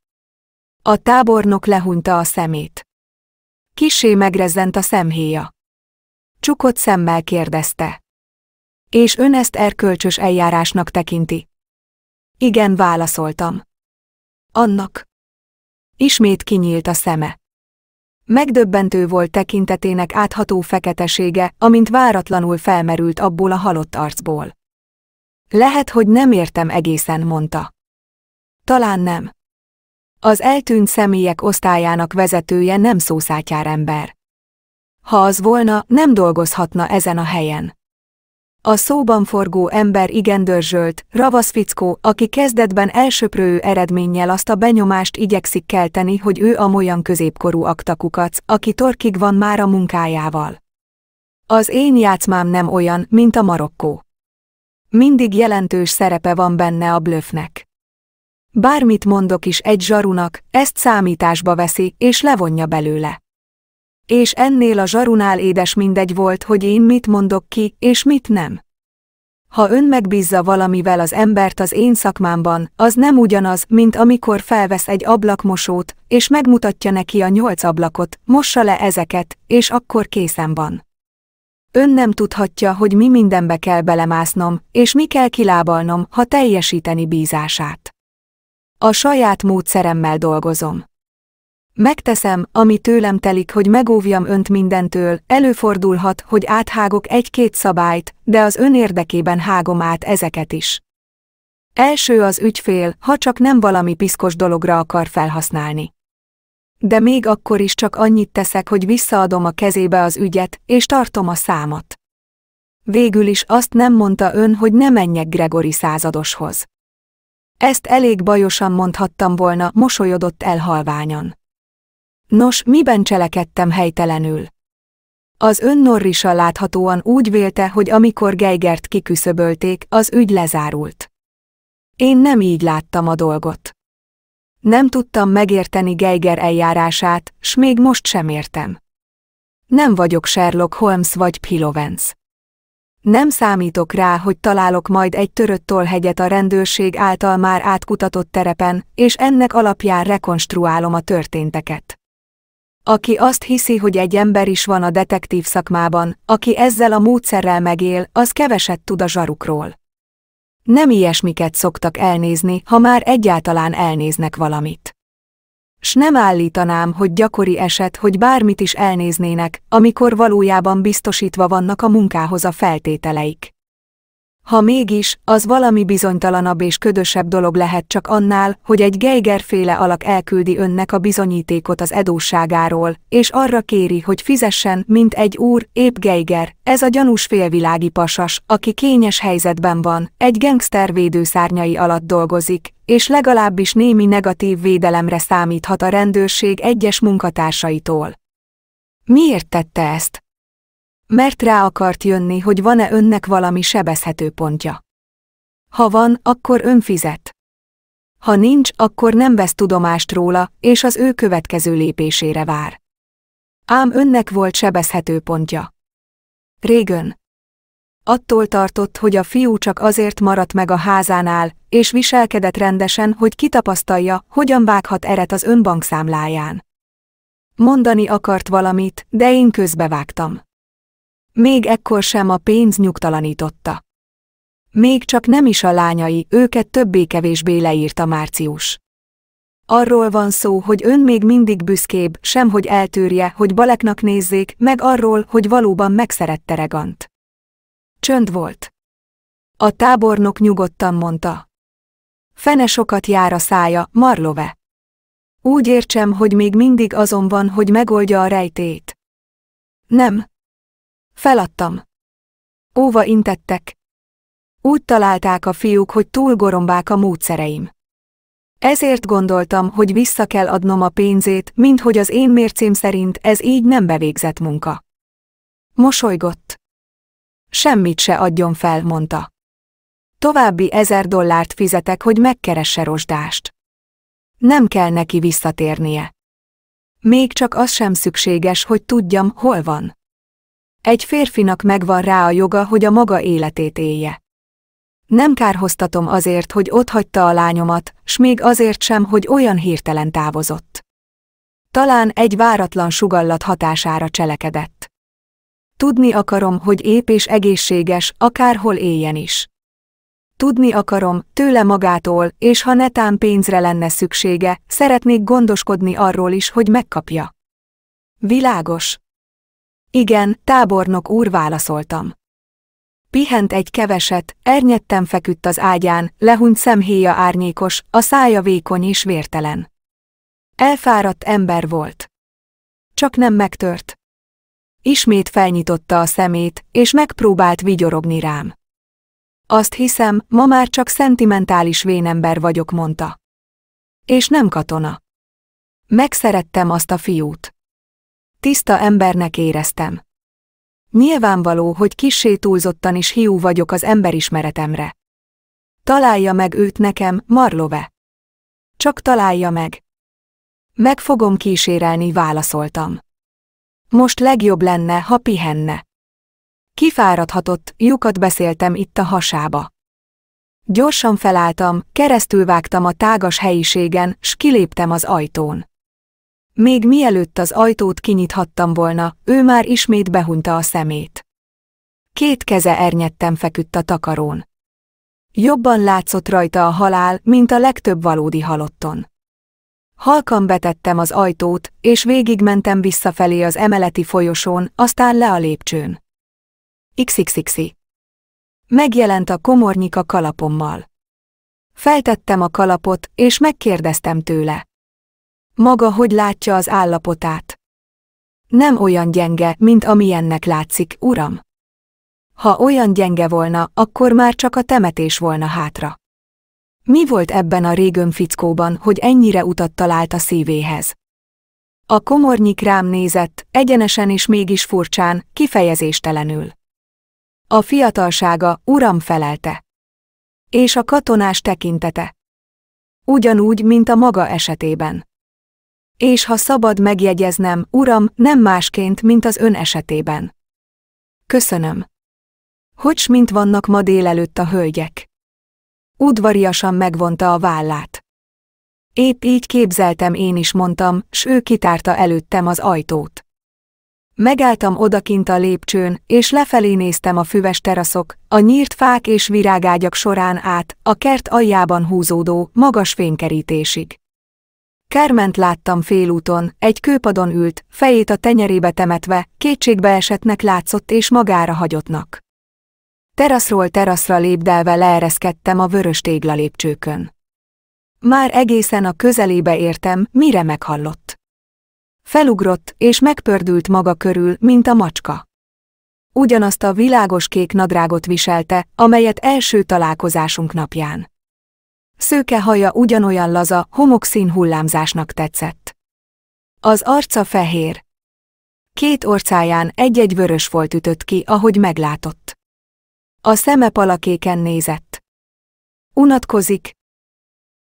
A tábornok lehunta a szemét. Kisé megrezzent a szemhéja. Csukott szemmel kérdezte és ön ezt erkölcsös eljárásnak tekinti. Igen, válaszoltam. Annak. Ismét kinyílt a szeme. Megdöbbentő volt tekintetének átható feketesége, amint váratlanul felmerült abból a halott arcból. Lehet, hogy nem értem egészen, mondta. Talán nem. Az eltűnt személyek osztályának vezetője nem szószátyár ember. Ha az volna, nem dolgozhatna ezen a helyen. A szóban forgó ember igen dörzsölt, ravasz fickó, aki kezdetben elsöprő eredménnyel azt a benyomást igyekszik kelteni, hogy ő a olyan középkorú aktakukac, aki torkig van már a munkájával. Az én játszmám nem olyan, mint a marokkó. Mindig jelentős szerepe van benne a blöfnek. Bármit mondok is egy zsarunak, ezt számításba veszi, és levonja belőle és ennél a zsarunál édes mindegy volt, hogy én mit mondok ki, és mit nem. Ha ön megbízza valamivel az embert az én szakmámban, az nem ugyanaz, mint amikor felvesz egy ablakmosót, és megmutatja neki a nyolc ablakot, mossa le ezeket, és akkor készen van. Ön nem tudhatja, hogy mi mindenbe kell belemásznom, és mi kell kilábalnom, ha teljesíteni bízását. A saját módszeremmel dolgozom. Megteszem, ami tőlem telik, hogy megóvjam önt mindentől, előfordulhat, hogy áthágok egy-két szabályt, de az ön érdekében hágom át ezeket is. Első az ügyfél, ha csak nem valami piszkos dologra akar felhasználni. De még akkor is csak annyit teszek, hogy visszaadom a kezébe az ügyet, és tartom a számot. Végül is azt nem mondta ön, hogy ne menjek Gregori századoshoz. Ezt elég bajosan mondhattam volna, mosolyodott el halványan. Nos, miben cselekedtem helytelenül? Az Norrisa láthatóan úgy vélte, hogy amikor Geigert kiküszöbölték, az ügy lezárult. Én nem így láttam a dolgot. Nem tudtam megérteni Geiger eljárását, s még most sem értem. Nem vagyok Sherlock Holmes vagy Pilovens. Nem számítok rá, hogy találok majd egy törött tolhegyet a rendőrség által már átkutatott terepen, és ennek alapján rekonstruálom a történteket. Aki azt hiszi, hogy egy ember is van a detektív szakmában, aki ezzel a módszerrel megél, az keveset tud a zsarukról. Nem ilyesmiket szoktak elnézni, ha már egyáltalán elnéznek valamit. S nem állítanám, hogy gyakori eset, hogy bármit is elnéznének, amikor valójában biztosítva vannak a munkához a feltételeik. Ha mégis, az valami bizonytalanabb és ködösebb dolog lehet csak annál, hogy egy Geiger-féle alak elküldi önnek a bizonyítékot az edóságáról, és arra kéri, hogy fizessen, mint egy úr, épp Geiger, ez a gyanús félvilági pasas, aki kényes helyzetben van, egy gangster védőszárnyai alatt dolgozik, és legalábbis némi negatív védelemre számíthat a rendőrség egyes munkatársaitól. Miért tette ezt? Mert rá akart jönni, hogy van-e önnek valami sebezhető pontja. Ha van, akkor ön fizet. Ha nincs, akkor nem vesz tudomást róla, és az ő következő lépésére vár. Ám önnek volt sebezhető pontja. Régön. Attól tartott, hogy a fiú csak azért maradt meg a házánál, és viselkedett rendesen, hogy kitapasztalja, hogyan vághat eret az önbankszámláján. Mondani akart valamit, de én közbevágtam. Még ekkor sem a pénz nyugtalanította. Még csak nem is a lányai, őket többé-kevésbé leírta Március. Arról van szó, hogy ön még mindig büszkébb, hogy eltűrje, hogy baleknak nézzék, meg arról, hogy valóban megszerette Regant. Csönd volt. A tábornok nyugodtan mondta. Fene sokat jár a szája, Marlove. Úgy értsem, hogy még mindig azon van, hogy megoldja a rejtét. Nem. Feladtam. Óva intettek. Úgy találták a fiúk, hogy túl gorombák a módszereim. Ezért gondoltam, hogy vissza kell adnom a pénzét, minthogy az én mércém szerint ez így nem bevégzett munka. Mosolygott. Semmit se adjon fel, mondta. További ezer dollárt fizetek, hogy megkeresse rozsdást. Nem kell neki visszatérnie. Még csak az sem szükséges, hogy tudjam, hol van. Egy férfinak megvan rá a joga, hogy a maga életét élje. Nem kárhoztatom azért, hogy otthagyta a lányomat, s még azért sem, hogy olyan hirtelen távozott. Talán egy váratlan sugallat hatására cselekedett. Tudni akarom, hogy ép és egészséges, akárhol éljen is. Tudni akarom, tőle magától, és ha netán pénzre lenne szüksége, szeretnék gondoskodni arról is, hogy megkapja. Világos, igen, tábornok úr válaszoltam. Pihent egy keveset, ernyetten feküdt az ágyán, lehunyt szemhéja árnyékos, a szája vékony és vértelen. Elfáradt ember volt. Csak nem megtört. Ismét felnyitotta a szemét, és megpróbált vigyorogni rám. Azt hiszem, ma már csak szentimentális vénember vagyok, mondta. És nem katona. Megszerettem azt a fiút. Tiszta embernek éreztem. Nyilvánvaló, hogy kissé túlzottan is hiú vagyok az emberismeretemre. Találja meg őt nekem, Marlove. Csak találja meg. Meg fogom kísérelni, válaszoltam. Most legjobb lenne, ha pihenne. Kifáradhatott, lyukat beszéltem itt a hasába. Gyorsan felálltam, vágtam a tágas helyiségen, s kiléptem az ajtón. Még mielőtt az ajtót kinyithattam volna, ő már ismét behunta a szemét. Két keze ernyedten feküdt a takarón. Jobban látszott rajta a halál, mint a legtöbb valódi halotton. Halkan betettem az ajtót, és végigmentem visszafelé az emeleti folyosón, aztán le a lépcsőn. XXXI. Megjelent a komornyika kalapommal. Feltettem a kalapot, és megkérdeztem tőle. Maga hogy látja az állapotát? Nem olyan gyenge, mint amilyennek látszik, uram. Ha olyan gyenge volna, akkor már csak a temetés volna hátra. Mi volt ebben a régön fickóban, hogy ennyire utat talált a szívéhez? A komornyik rám nézett, egyenesen és mégis furcsán, kifejezéstelenül. A fiatalsága, uram felelte. És a katonás tekintete. Ugyanúgy, mint a maga esetében. És ha szabad megjegyeznem, uram, nem másként, mint az ön esetében. Köszönöm. Hogy mint vannak ma délelőtt a hölgyek? Udvariasan megvonta a vállát. Épp így képzeltem én is, mondtam, s ő kitárta előttem az ajtót. Megálltam odakint a lépcsőn, és lefelé néztem a füves teraszok, a nyírt fák és virágágyak során át, a kert aljában húzódó, magas fénykerítésig. Kerment láttam félúton, egy kőpadon ült, fejét a tenyerébe temetve, esettnek látszott és magára hagyottnak. Teraszról teraszra lépdelve leereszkedtem a vörös tégla lépcsőkön. Már egészen a közelébe értem, mire meghallott. Felugrott, és megpördült maga körül, mint a macska. Ugyanazt a világos kék nadrágot viselte, amelyet első találkozásunk napján. Szőke haja ugyanolyan laza, homokszín hullámzásnak tetszett. Az arca fehér. Két orcáján egy-egy vörös folt ütött ki, ahogy meglátott. A szeme palakéken nézett. Unatkozik.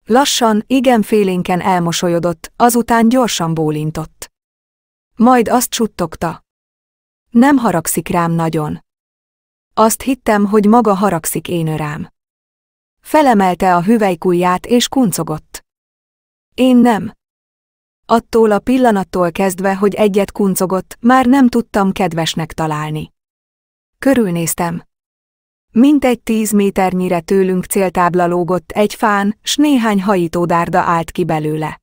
Lassan, igen félénken elmosolyodott, azután gyorsan bólintott. Majd azt suttogta. Nem haragszik rám nagyon. Azt hittem, hogy maga haragszik én rám. Felemelte a hüvelykujját és kuncogott. Én nem. Attól a pillanattól kezdve, hogy egyet kuncogott, már nem tudtam kedvesnek találni. Körülnéztem. Mintegy tíz méternyire tőlünk céltábla lógott egy fán, s néhány hajítódárda állt ki belőle.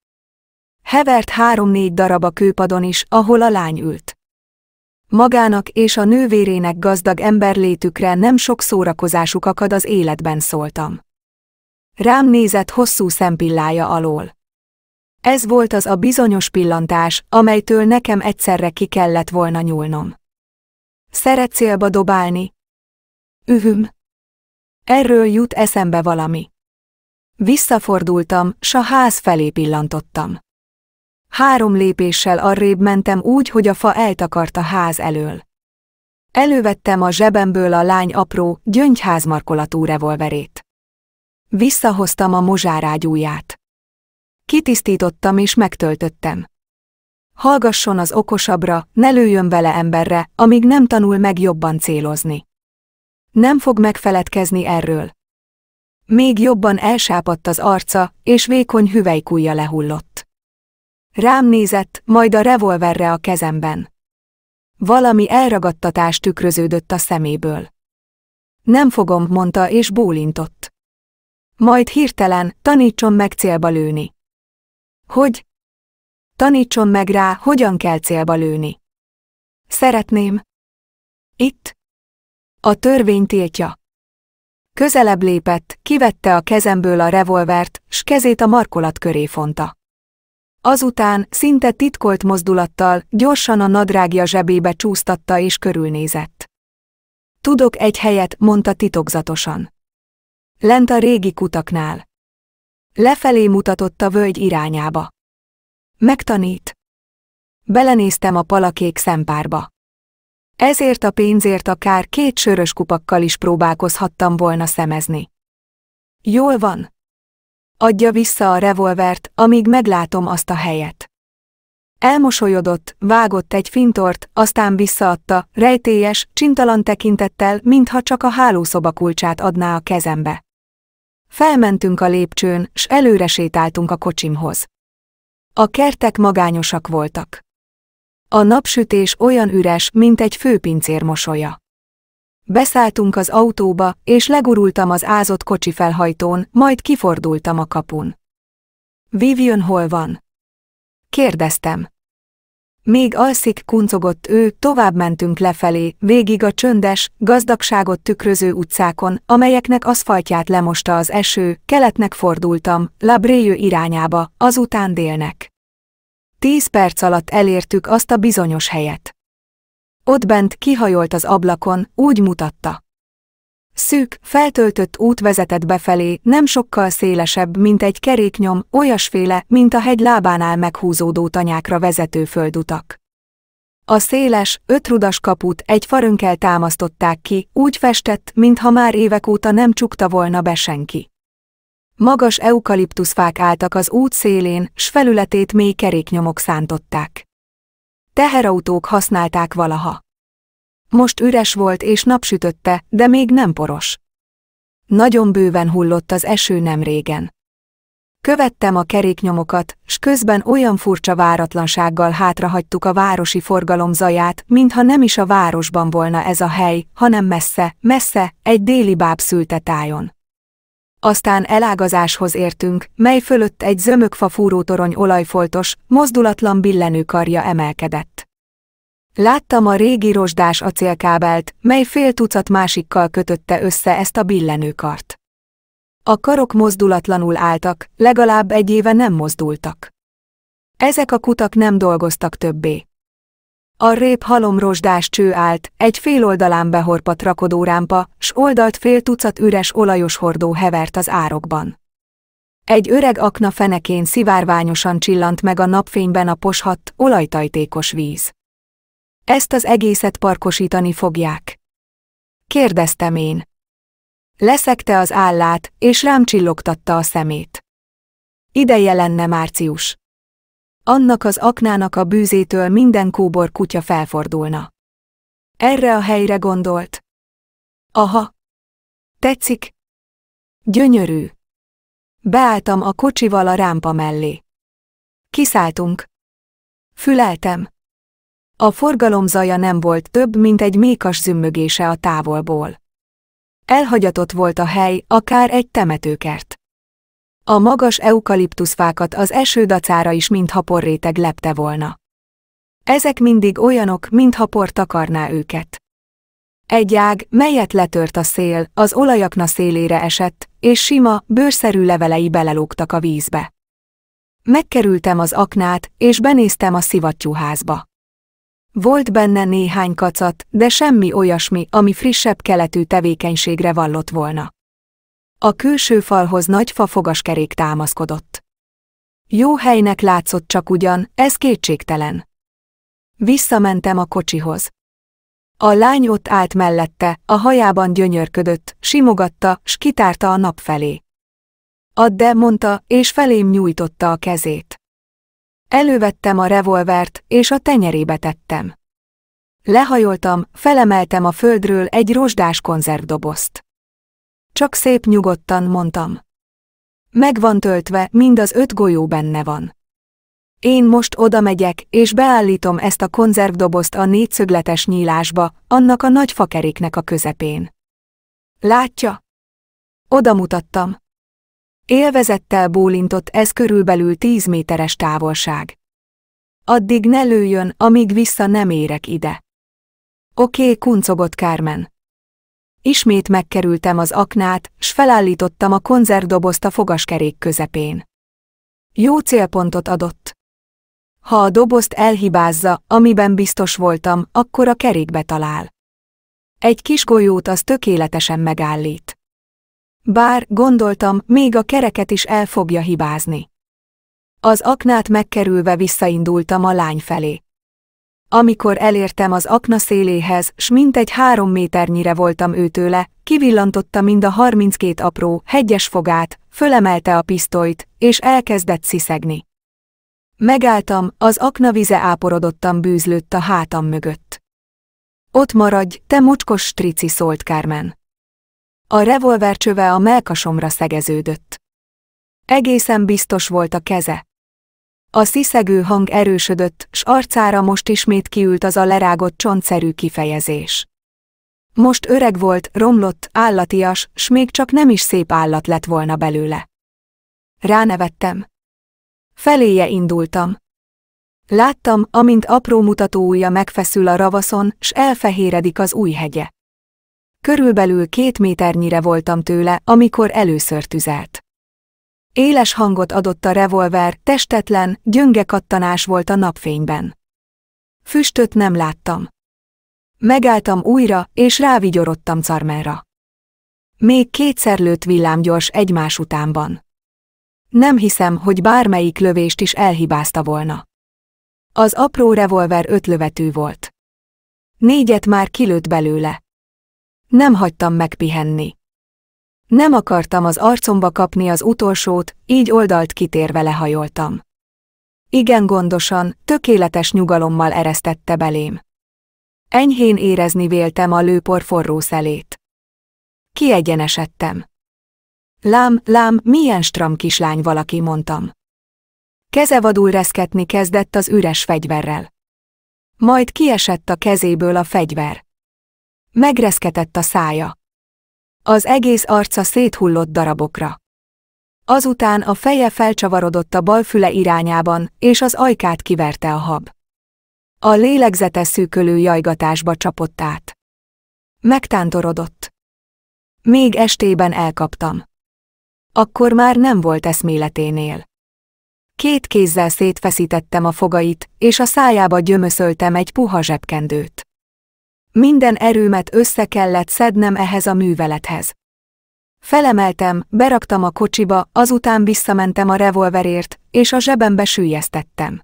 Hevert három-négy darab a kőpadon is, ahol a lány ült. Magának és a nővérének gazdag emberlétükre nem sok szórakozásuk akad az életben szóltam. Rám nézett hosszú szempillája alól. Ez volt az a bizonyos pillantás, amelytől nekem egyszerre ki kellett volna nyúlnom. Szeret célba dobálni? Ühüm. Erről jut eszembe valami. Visszafordultam, s a ház felé pillantottam. Három lépéssel arrébb mentem úgy, hogy a fa eltakart a ház elől. Elővettem a zsebemből a lány apró, gyöngyházmarkolatú revolverét. Visszahoztam a mozsárágyúját. Kitisztítottam és megtöltöttem. Hallgasson az okosabbra, ne lőjön bele emberre, amíg nem tanul meg jobban célozni. Nem fog megfeledkezni erről. Még jobban elsápadt az arca, és vékony hüvelykúja lehullott. Rám nézett, majd a revolverre a kezemben. Valami elragadtatás tükröződött a szeméből. Nem fogom, mondta és bólintott. Majd hirtelen, tanítson meg célba lőni. Hogy? Tanítson meg rá, hogyan kell célba lőni. Szeretném. Itt? A törvény tiltja. Közelebb lépett, kivette a kezemből a revolvert, s kezét a markolat köré fonta. Azután, szinte titkolt mozdulattal, gyorsan a nadrágja zsebébe csúsztatta és körülnézett. Tudok egy helyet, mondta titokzatosan. Lent a régi kutaknál. Lefelé mutatott a völgy irányába. Megtanít. Belenéztem a palakék szempárba. Ezért a pénzért akár két sörös kupakkal is próbálkozhattam volna szemezni. Jól van. Adja vissza a revolvert, amíg meglátom azt a helyet. Elmosolyodott, vágott egy fintort, aztán visszaadta, rejtélyes, csintalan tekintettel, mintha csak a hálószoba kulcsát adná a kezembe. Felmentünk a lépcsőn, s előre sétáltunk a kocsimhoz. A kertek magányosak voltak. A napsütés olyan üres, mint egy főpincér mosolya. Beszálltunk az autóba, és legurultam az ázott kocsi felhajtón, majd kifordultam a kapun. Vivian hol van? Kérdeztem. Még alszik, kuncogott ő, továbbmentünk lefelé, végig a csöndes, gazdagságot tükröző utcákon, amelyeknek aszfaltját lemosta az eső, keletnek fordultam, Labréjő irányába, azután délnek. Tíz perc alatt elértük azt a bizonyos helyet. Ott bent kihajolt az ablakon, úgy mutatta. Szűk, feltöltött út vezetett befelé, nem sokkal szélesebb, mint egy keréknyom, olyasféle, mint a hegy lábánál meghúzódó tanyákra vezető földutak. A széles, ötrudas kaput egy farönkel támasztották ki, úgy festett, mintha már évek óta nem csukta volna be senki. Magas eukaliptuszfák álltak az út szélén, s felületét mély keréknyomok szántották. Teherautók használták valaha. Most üres volt és napsütötte, de még nem poros. Nagyon bőven hullott az eső nem régen. Követtem a keréknyomokat, s közben olyan furcsa váratlansággal hátrahagytuk a városi forgalom zaját, mintha nem is a városban volna ez a hely, hanem messze, messze, egy déli bábszülte tájon. Aztán elágazáshoz értünk, mely fölött egy zömökfa fúrótorony olajfoltos, mozdulatlan karja emelkedett. Láttam a régi rozsdás acélkábelt, mely fél tucat másikkal kötötte össze ezt a billenőkart. A karok mozdulatlanul álltak, legalább egy éve nem mozdultak. Ezek a kutak nem dolgoztak többé. A rép halom rozsdás cső állt, egy fél oldalán behorpat rakodórámpa, s oldalt fél tucat üres olajos hordó hevert az árokban. Egy öreg akna fenekén szivárványosan csillant meg a napfényben a poshat, olajtajtékos víz. Ezt az egészet parkosítani fogják. Kérdeztem én. Leszekte az állát, és rám csillogtatta a szemét. Ideje lenne március. Annak az aknának a bűzétől minden kóbor kutya felfordulna. Erre a helyre gondolt. Aha. Tetszik? Gyönyörű. Beálltam a kocsival a rámpa mellé. Kiszálltunk. Füleltem. A forgalom zaja nem volt több, mint egy mékas zümmögése a távolból. Elhagyatott volt a hely, akár egy temetőkert. A magas eukaliptuszfákat az eső dacára is mintha porréteg lepte volna. Ezek mindig olyanok, mintha por takarná őket. Egy ág, melyet letört a szél, az olajakna szélére esett, és sima, bőrszerű levelei belelógtak a vízbe. Megkerültem az aknát, és benéztem a szivattyúházba. Volt benne néhány kacat, de semmi olyasmi, ami frissebb keletű tevékenységre vallott volna. A külső falhoz nagy fafogaskerék támaszkodott. Jó helynek látszott csak ugyan, ez kétségtelen. Visszamentem a kocsihoz. A lány ott állt mellette, a hajában gyönyörködött, simogatta, s kitárta a nap felé. Add de, mondta, és felém nyújtotta a kezét. Elővettem a revolvert, és a tenyerébe tettem. Lehajoltam, felemeltem a földről egy rozsdás konzervdobozt. Csak szép nyugodtan mondtam. Meg van töltve, mind az öt golyó benne van. Én most oda megyek, és beállítom ezt a konzervdobozt a négyszögletes nyílásba, annak a nagy fakeréknek a közepén. Látja? Oda mutattam. Élvezettel bólintott ez körülbelül tíz méteres távolság. Addig ne lőjön, amíg vissza nem érek ide. Oké, okay, kuncogott Kármen. Ismét megkerültem az aknát, s felállítottam a konzervdobozt a fogaskerék közepén. Jó célpontot adott. Ha a dobozt elhibázza, amiben biztos voltam, akkor a kerékbe talál. Egy kis golyót az tökéletesen megállít. Bár, gondoltam, még a kereket is el fogja hibázni. Az aknát megkerülve visszaindultam a lány felé. Amikor elértem az akna széléhez, s mintegy három méternyire voltam őtőle, kivillantotta mind a harminckét apró, hegyes fogát, fölemelte a pisztolyt, és elkezdett sziszegni. Megálltam, az akna vize áporodottan bűzlőtt a hátam mögött. Ott maradj, te mocskos strici szólt Kármen. A revolvercsöve a melkasomra szegeződött. Egészen biztos volt a keze. A sziszegő hang erősödött, s arcára most ismét kiült az a lerágott csontszerű kifejezés. Most öreg volt, romlott, állatias, s még csak nem is szép állat lett volna belőle. Ránevettem. Feléje indultam. Láttam, amint apró mutató ujja megfeszül a ravaszon, s elfehéredik az új hegye. Körülbelül két méternyire voltam tőle, amikor először tüzelt. Éles hangot adott a revolver, testetlen, gyönge kattanás volt a napfényben. Füstöt nem láttam. Megálltam újra, és rávigyorodtam Carmenra. Még kétszer lőtt villámgyors egymás utánban. Nem hiszem, hogy bármelyik lövést is elhibázta volna. Az apró revolver ötlövetű volt. Négyet már kilőtt belőle. Nem hagytam megpihenni. Nem akartam az arcomba kapni az utolsót, így oldalt kitérve lehajoltam. Igen gondosan, tökéletes nyugalommal eresztette belém. Enyhén érezni véltem a lőpor forró szelét. Kiegyenesedtem. Lám, lám, milyen stram kislány valaki, mondtam. Keze vadul reszketni kezdett az üres fegyverrel. Majd kiesett a kezéből a fegyver. Megreszketett a szája. Az egész arca széthullott darabokra. Azután a feje felcsavarodott a bal füle irányában, és az ajkát kiverte a hab. A lélegzete szűkölő jajgatásba csapott át. Megtántorodott. Még estében elkaptam. Akkor már nem volt eszméleténél. Két kézzel szétfeszítettem a fogait, és a szájába gyömöszöltem egy puha zsebkendőt. Minden erőmet össze kellett szednem ehhez a művelethez. Felemeltem, beraktam a kocsiba, azután visszamentem a revolverért, és a zsebembe sűjesztettem.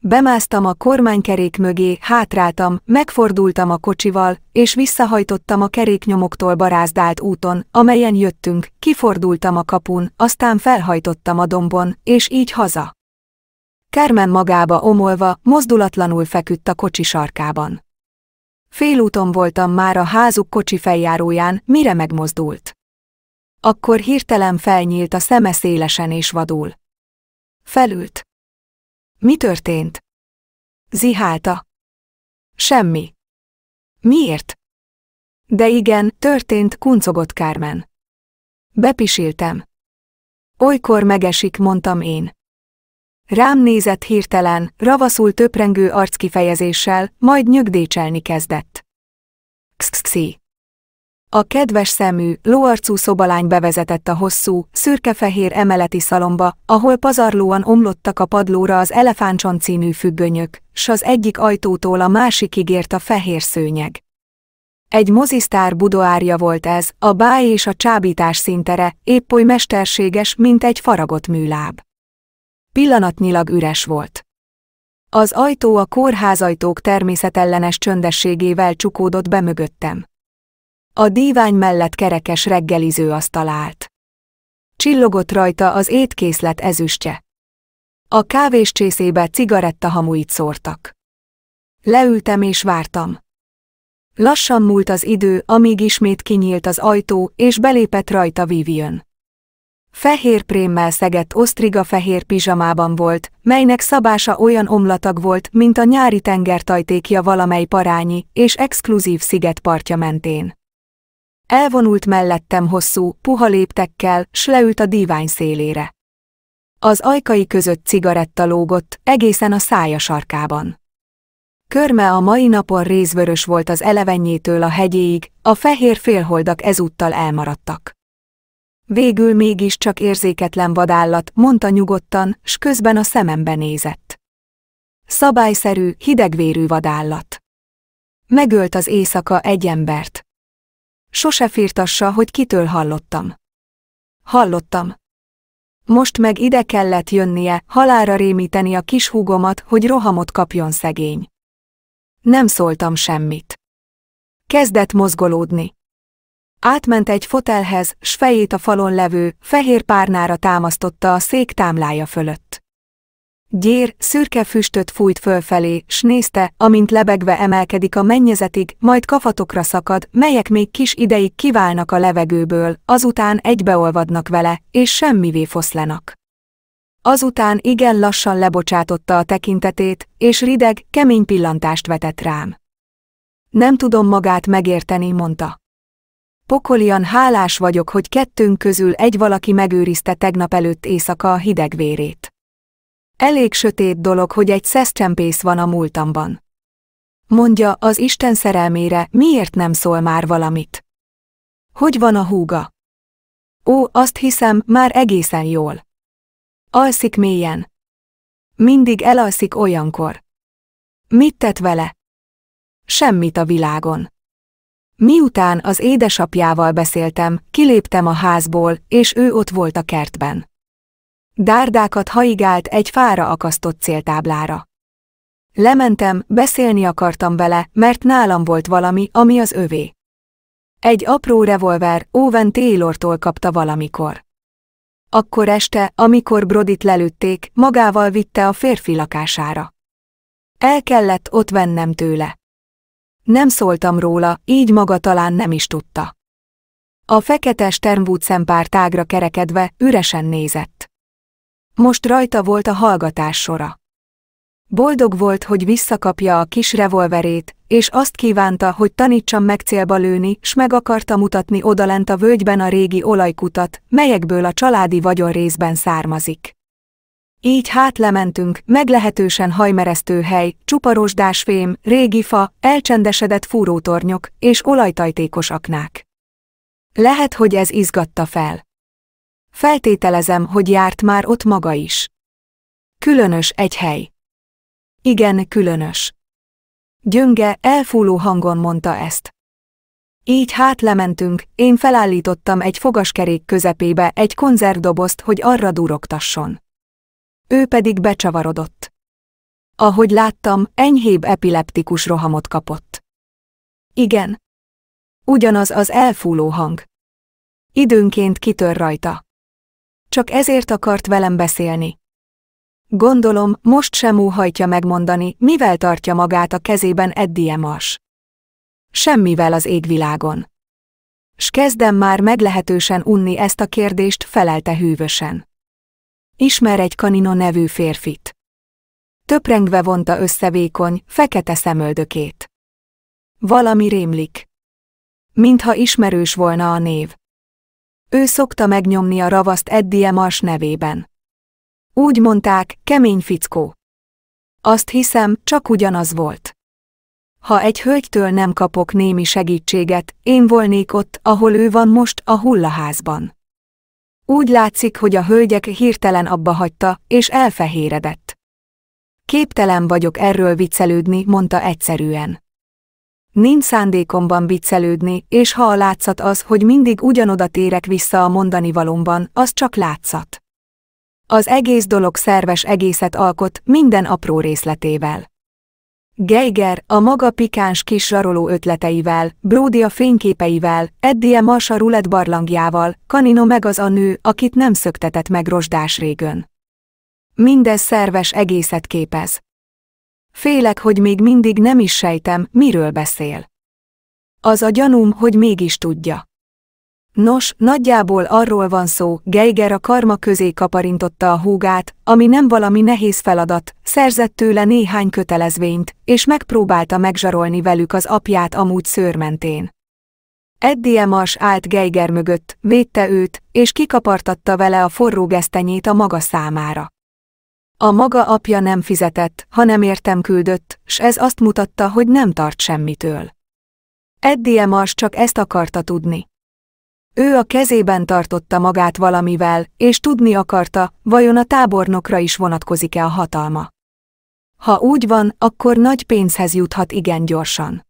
Bemáztam a kormánykerék mögé, hátráltam, megfordultam a kocsival, és visszahajtottam a keréknyomoktól barázdált úton, amelyen jöttünk, kifordultam a kapun, aztán felhajtottam a dombon, és így haza. Carmen magába omolva, mozdulatlanul feküdt a kocsi sarkában. Félúton voltam már a házuk kocsi feljáróján, mire megmozdult. Akkor hirtelen felnyílt a szeme szélesen és vadul. Felült. Mi történt? Zihálta. Semmi. Miért? De igen, történt, kuncogott Kármen. Bepisiltem. Olykor megesik, mondtam én. Rám nézett hirtelen, ravaszul töprengő arckifejezéssel, majd nyögdécselni kezdett. Xxi. A kedves szemű, lóarcú szobalány bevezetett a hosszú, szürkefehér emeleti szalomba, ahol pazarlóan omlottak a padlóra az elefántson című függönyök, s az egyik ajtótól a másikig ért a fehér szőnyeg. Egy mozisztár budoárja volt ez, a báj és a csábítás szintere, épp oly mesterséges, mint egy faragott műláb. Pillanatnyilag üres volt. Az ajtó a kórházajtók természetellenes csöndességével csukódott be mögöttem. A dívány mellett kerekes reggeliző asztal állt. Csillogott rajta az étkészlet ezüstje. A kávés csészébe cigarettahamuit szórtak. Leültem és vártam. Lassan múlt az idő, amíg ismét kinyílt az ajtó, és belépett rajta Vivian. Fehér prémmel szegett osztriga fehér pizsamában volt, melynek szabása olyan omlatag volt, mint a nyári tengertajtékja valamely parányi és exkluzív sziget partja mentén. Elvonult mellettem hosszú, puha léptekkel, s leült a dívány szélére. Az ajkai között cigaretta lógott, egészen a szája sarkában. Körme a mai napon részvörös volt az elevennyétől a hegyéig, a fehér félholdak ezúttal elmaradtak. Végül mégiscsak érzéketlen vadállat, mondta nyugodtan, s közben a szemembe nézett. Szabályszerű, hidegvérű vadállat. Megölt az éjszaka egy embert. Sose firtassa, hogy kitől hallottam. Hallottam. Most meg ide kellett jönnie, halára rémíteni a kis húgomat, hogy rohamot kapjon szegény. Nem szóltam semmit. Kezdett mozgolódni. Átment egy fotelhez, s fejét a falon levő, fehér párnára támasztotta a szék támlája fölött. Gyér szürke füstöt fújt fölfelé, s nézte, amint lebegve emelkedik a mennyezetig, majd kafatokra szakad, melyek még kis ideig kiválnak a levegőből, azután egybeolvadnak vele, és semmivé foszlenak. Azután igen lassan lebocsátotta a tekintetét, és rideg, kemény pillantást vetett rám. Nem tudom magát megérteni, mondta pokolian hálás vagyok, hogy kettőnk közül egy valaki megőrizte tegnap előtt éjszaka a hideg vérét. Elég sötét dolog, hogy egy szeszcsempész van a múltamban. Mondja, az Isten szerelmére miért nem szól már valamit? Hogy van a húga? Ó, azt hiszem, már egészen jól. Alszik mélyen. Mindig elalszik olyankor. Mit tett vele? Semmit a világon. Miután az édesapjával beszéltem, kiléptem a házból, és ő ott volt a kertben. Dárdákat haigált egy fára akasztott céltáblára. Lementem, beszélni akartam vele, mert nálam volt valami, ami az övé. Egy apró revolver Owen Taylortól kapta valamikor. Akkor este, amikor Brodit lelőtték, magával vitte a férfi lakására. El kellett ott vennem tőle. Nem szóltam róla, így maga talán nem is tudta. A fekete Sternwood szempár tágra kerekedve üresen nézett. Most rajta volt a hallgatás sora. Boldog volt, hogy visszakapja a kis revolverét, és azt kívánta, hogy tanítsam meg célba lőni, s meg akarta mutatni odalent a völgyben a régi olajkutat, melyekből a családi vagyon részben származik. Így hát lementünk, meglehetősen hajmeresztő hely, csuparosdás fém, régi fa, elcsendesedett fúrótornyok és olajtajtékos aknák. Lehet, hogy ez izgatta fel. Feltételezem, hogy járt már ott maga is. Különös egy hely. Igen, különös. Gyönge, elfúló hangon mondta ezt. Így hát lementünk, én felállítottam egy fogaskerék közepébe egy konzervdobozt, hogy arra durogtasson ő pedig becsavarodott. Ahogy láttam, enyhébb epileptikus rohamot kapott. Igen. Ugyanaz az elfúló hang. Időnként kitör rajta. Csak ezért akart velem beszélni. Gondolom, most sem úhajtja megmondani, mivel tartja magát a kezében Eddie Mars. Semmivel az égvilágon. S kezdem már meglehetősen unni ezt a kérdést, felelte hűvösen. Ismer egy kanino nevű férfit. Töprengve vonta össze vékony, fekete szemöldökét. Valami rémlik. Mintha ismerős volna a név. Ő szokta megnyomni a ravaszt Eddie Mars nevében. Úgy mondták, kemény fickó. Azt hiszem, csak ugyanaz volt. Ha egy hölgytől nem kapok némi segítséget, én volnék ott, ahol ő van most a hullaházban. Úgy látszik, hogy a hölgyek hirtelen abba hagyta, és elfehéredett. Képtelen vagyok erről viccelődni, mondta egyszerűen. Nincs szándékomban viccelődni, és ha a látszat az, hogy mindig ugyanoda térek vissza a mondani valomban, az csak látszat. Az egész dolog szerves egészet alkot minden apró részletével. Geiger a maga pikáns kis zsaroló ötleteivel, Brody a fényképeivel, Eddie Mars a rulett barlangjával, Kanino meg az a nő, akit nem szöktetett meg rozsdás régön. Mindez szerves egészet képez. Félek, hogy még mindig nem is sejtem, miről beszél. Az a gyanúm, hogy mégis tudja. Nos, nagyjából arról van szó, Geiger a karma közé kaparintotta a húgát, ami nem valami nehéz feladat, szerzett tőle néhány kötelezvényt, és megpróbálta megzsarolni velük az apját amúgy szőrmentén. Eddie Mars állt Geiger mögött, védte őt, és kikapartatta vele a forró gesztenyét a maga számára. A maga apja nem fizetett, hanem értem küldött, s ez azt mutatta, hogy nem tart semmitől. Eddie Mars csak ezt akarta tudni. Ő a kezében tartotta magát valamivel, és tudni akarta, vajon a tábornokra is vonatkozik-e a hatalma. Ha úgy van, akkor nagy pénzhez juthat igen gyorsan.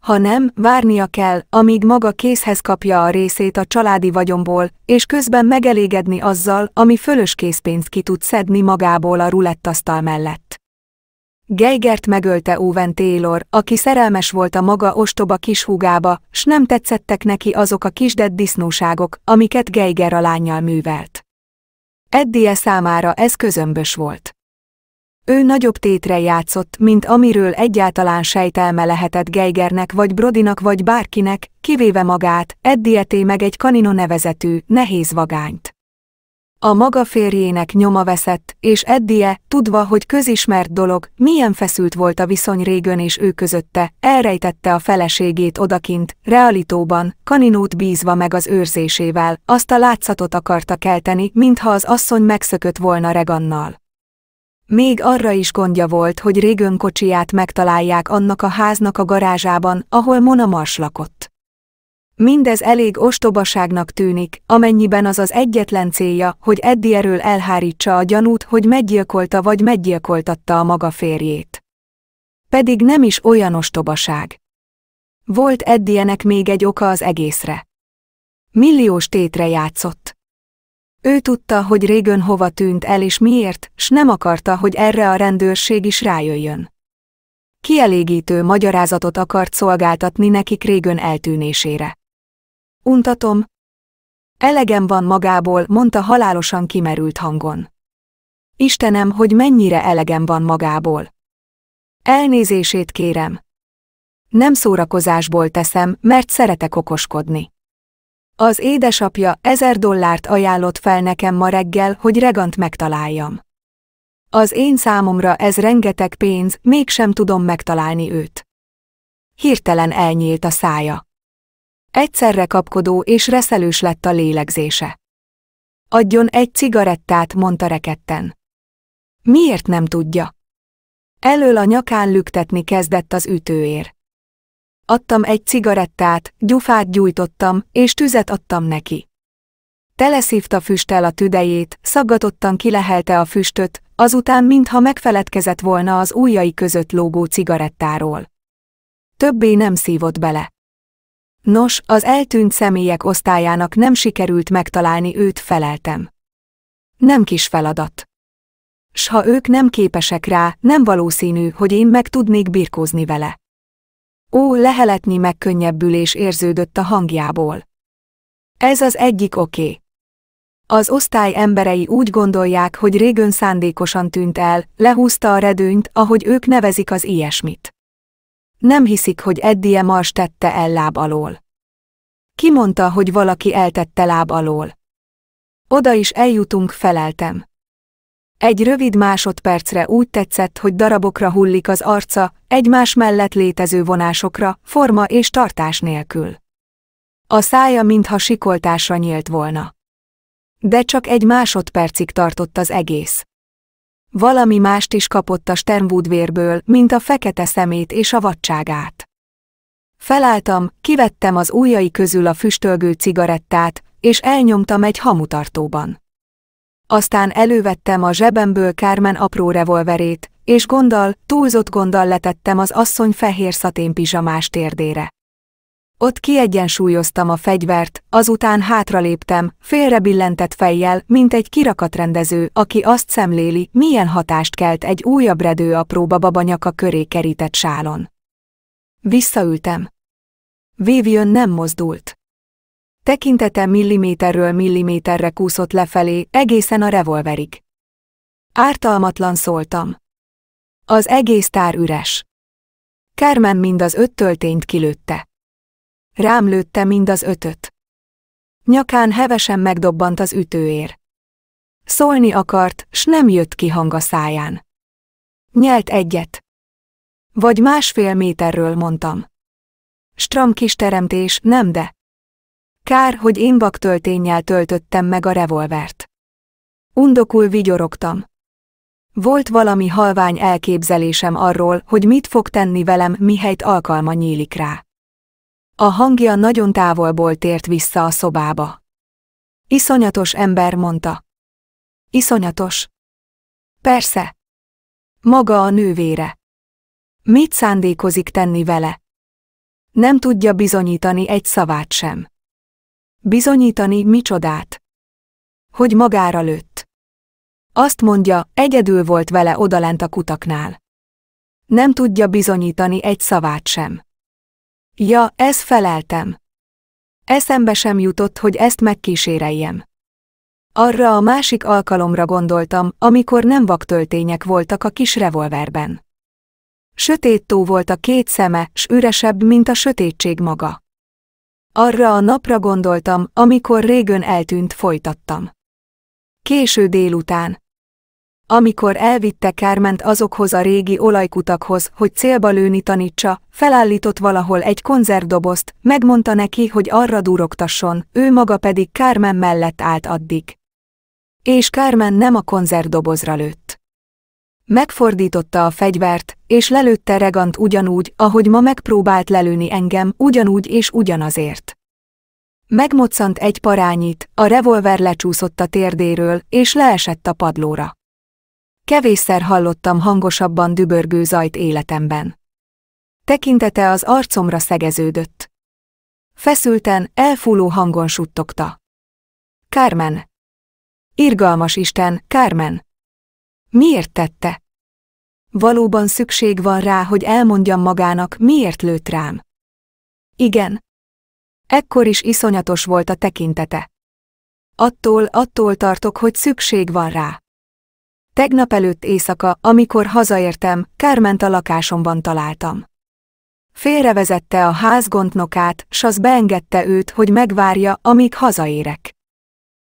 Ha nem, várnia kell, amíg maga készhez kapja a részét a családi vagyomból, és közben megelégedni azzal, ami fölös készpénzt ki tud szedni magából a rulettasztal mellett. Geigert megölte Owen Taylor, aki szerelmes volt a maga ostoba kishúgába, s nem tetszettek neki azok a kisdett disznóságok, amiket Geiger a lányjal művelt. Eddie számára ez közömbös volt. Ő nagyobb tétre játszott, mint amiről egyáltalán sejtelme lehetett Geigernek vagy Brodinak vagy bárkinek, kivéve magát, Eddie meg egy kanino nevezetű, nehéz vagányt. A maga férjének nyoma veszett, és Eddie, tudva, hogy közismert dolog, milyen feszült volt a viszony régön és ő közötte, elrejtette a feleségét odakint, realitóban, kaninót bízva meg az őrzésével, azt a látszatot akarta kelteni, mintha az asszony megszökött volna Regannal. Még arra is gondja volt, hogy régön kocsiját megtalálják annak a háznak a garázsában, ahol Mona Mars lakott. Mindez elég ostobaságnak tűnik, amennyiben az az egyetlen célja, hogy Eddi erről elhárítsa a gyanút, hogy meggyilkolta vagy meggyilkoltatta a maga férjét. Pedig nem is olyan ostobaság. Volt Eddienek még egy oka az egészre. Milliós tétre játszott. Ő tudta, hogy régen hova tűnt el és miért, s nem akarta, hogy erre a rendőrség is rájöjjön. Kielégítő magyarázatot akart szolgáltatni nekik régen eltűnésére. Untatom. Elegem van magából, mondta halálosan kimerült hangon. Istenem, hogy mennyire elegem van magából. Elnézését kérem. Nem szórakozásból teszem, mert szeretek okoskodni. Az édesapja ezer dollárt ajánlott fel nekem ma reggel, hogy regant megtaláljam. Az én számomra ez rengeteg pénz, mégsem tudom megtalálni őt. Hirtelen elnyílt a szája. Egyszerre kapkodó és reszelős lett a lélegzése. Adjon egy cigarettát, mondta reketten. Miért nem tudja? Elől a nyakán lüktetni kezdett az ütőér. Adtam egy cigarettát, gyufát gyújtottam, és tüzet adtam neki. Teleszívta füsttel a tüdejét, szaggatottan kilehelte a füstöt, azután mintha megfeledkezett volna az ujjai között lógó cigarettáról. Többé nem szívott bele. Nos, az eltűnt személyek osztályának nem sikerült megtalálni őt, feleltem. Nem kis feladat. S ha ők nem képesek rá, nem valószínű, hogy én meg tudnék birkózni vele. Ó, leheletni megkönnyebbülés érződött a hangjából. Ez az egyik oké. Okay. Az osztály emberei úgy gondolják, hogy régön szándékosan tűnt el, lehúzta a redőnyt, ahogy ők nevezik az ilyesmit. Nem hiszik, hogy Eddie Mars tette el láb alól. Ki mondta, hogy valaki eltette láb alól? Oda is eljutunk, feleltem. Egy rövid másodpercre úgy tetszett, hogy darabokra hullik az arca, egymás mellett létező vonásokra, forma és tartás nélkül. A szája mintha sikoltásra nyílt volna. De csak egy másodpercig tartott az egész. Valami mást is kapott a Sternwood vérből, mint a fekete szemét és a vadságát. Felálltam, kivettem az ujjai közül a füstölgő cigarettát, és elnyomtam egy hamutartóban. Aztán elővettem a zsebemből Kármen apró revolverét, és gondol, túlzott gonddal letettem az asszony fehér szatén pizsamás térdére. Ott kiegyensúlyoztam a fegyvert, azután hátraléptem, félrebillentett fejjel, mint egy kirakatrendező, aki azt szemléli, milyen hatást kelt egy újabb redő apróba babanyaka köré kerített sálon. Visszaültem. Vivian nem mozdult. Tekintete milliméterről milliméterre kúszott lefelé, egészen a revolverig. Ártalmatlan szóltam. Az egész tár üres. Kármen mind az öt töltényt kilőtte. Rám lőtte mind az ötöt. Nyakán hevesen megdobbant az ütőér. Szólni akart, s nem jött ki hang a száján. Nyelt egyet. Vagy másfél méterről mondtam. Stram kis teremtés, nem de. Kár, hogy én vaktölténnyel töltöttem meg a revolvert. Undokul vigyorogtam. Volt valami halvány elképzelésem arról, hogy mit fog tenni velem, mihelyt alkalma nyílik rá. A hangja nagyon távolból tért vissza a szobába. Iszonyatos ember mondta. Iszonyatos. Persze. Maga a nővére. Mit szándékozik tenni vele? Nem tudja bizonyítani egy szavát sem. Bizonyítani micsodát? Hogy magára lőtt. Azt mondja, egyedül volt vele odalent a kutaknál. Nem tudja bizonyítani egy szavát sem. Ja, ez feleltem. Eszembe sem jutott, hogy ezt megkíséreljem. Arra a másik alkalomra gondoltam, amikor nem vaktöltények voltak a kis revolverben. Sötét tó volt a két szeme, s üresebb, mint a sötétség maga. Arra a napra gondoltam, amikor régön eltűnt folytattam. Késő délután, amikor elvitte Kárment azokhoz a régi olajkutakhoz, hogy célba lőni tanítsa, felállított valahol egy konzervdobozt, megmondta neki, hogy arra durogtasson, ő maga pedig Kármen mellett állt addig. És Kármen nem a konzervdobozra lőtt. Megfordította a fegyvert, és lelőtte Regant ugyanúgy, ahogy ma megpróbált lelőni engem, ugyanúgy és ugyanazért. Megmoczant egy parányit, a revolver lecsúszott a térdéről, és leesett a padlóra. Kevésszer hallottam hangosabban dübörgő zajt életemben. Tekintete az arcomra szegeződött. Feszülten, elfúló hangon suttogta. Kármen! Irgalmas Isten, Kármen! Miért tette? Valóban szükség van rá, hogy elmondjam magának, miért lőtt rám. Igen. Ekkor is iszonyatos volt a tekintete. Attól, attól tartok, hogy szükség van rá. Tegnap előtt éjszaka, amikor hazaértem, Kárment a lakásomban találtam. Félrevezette a házgondnokát, s az beengedte őt, hogy megvárja, amíg hazaérek.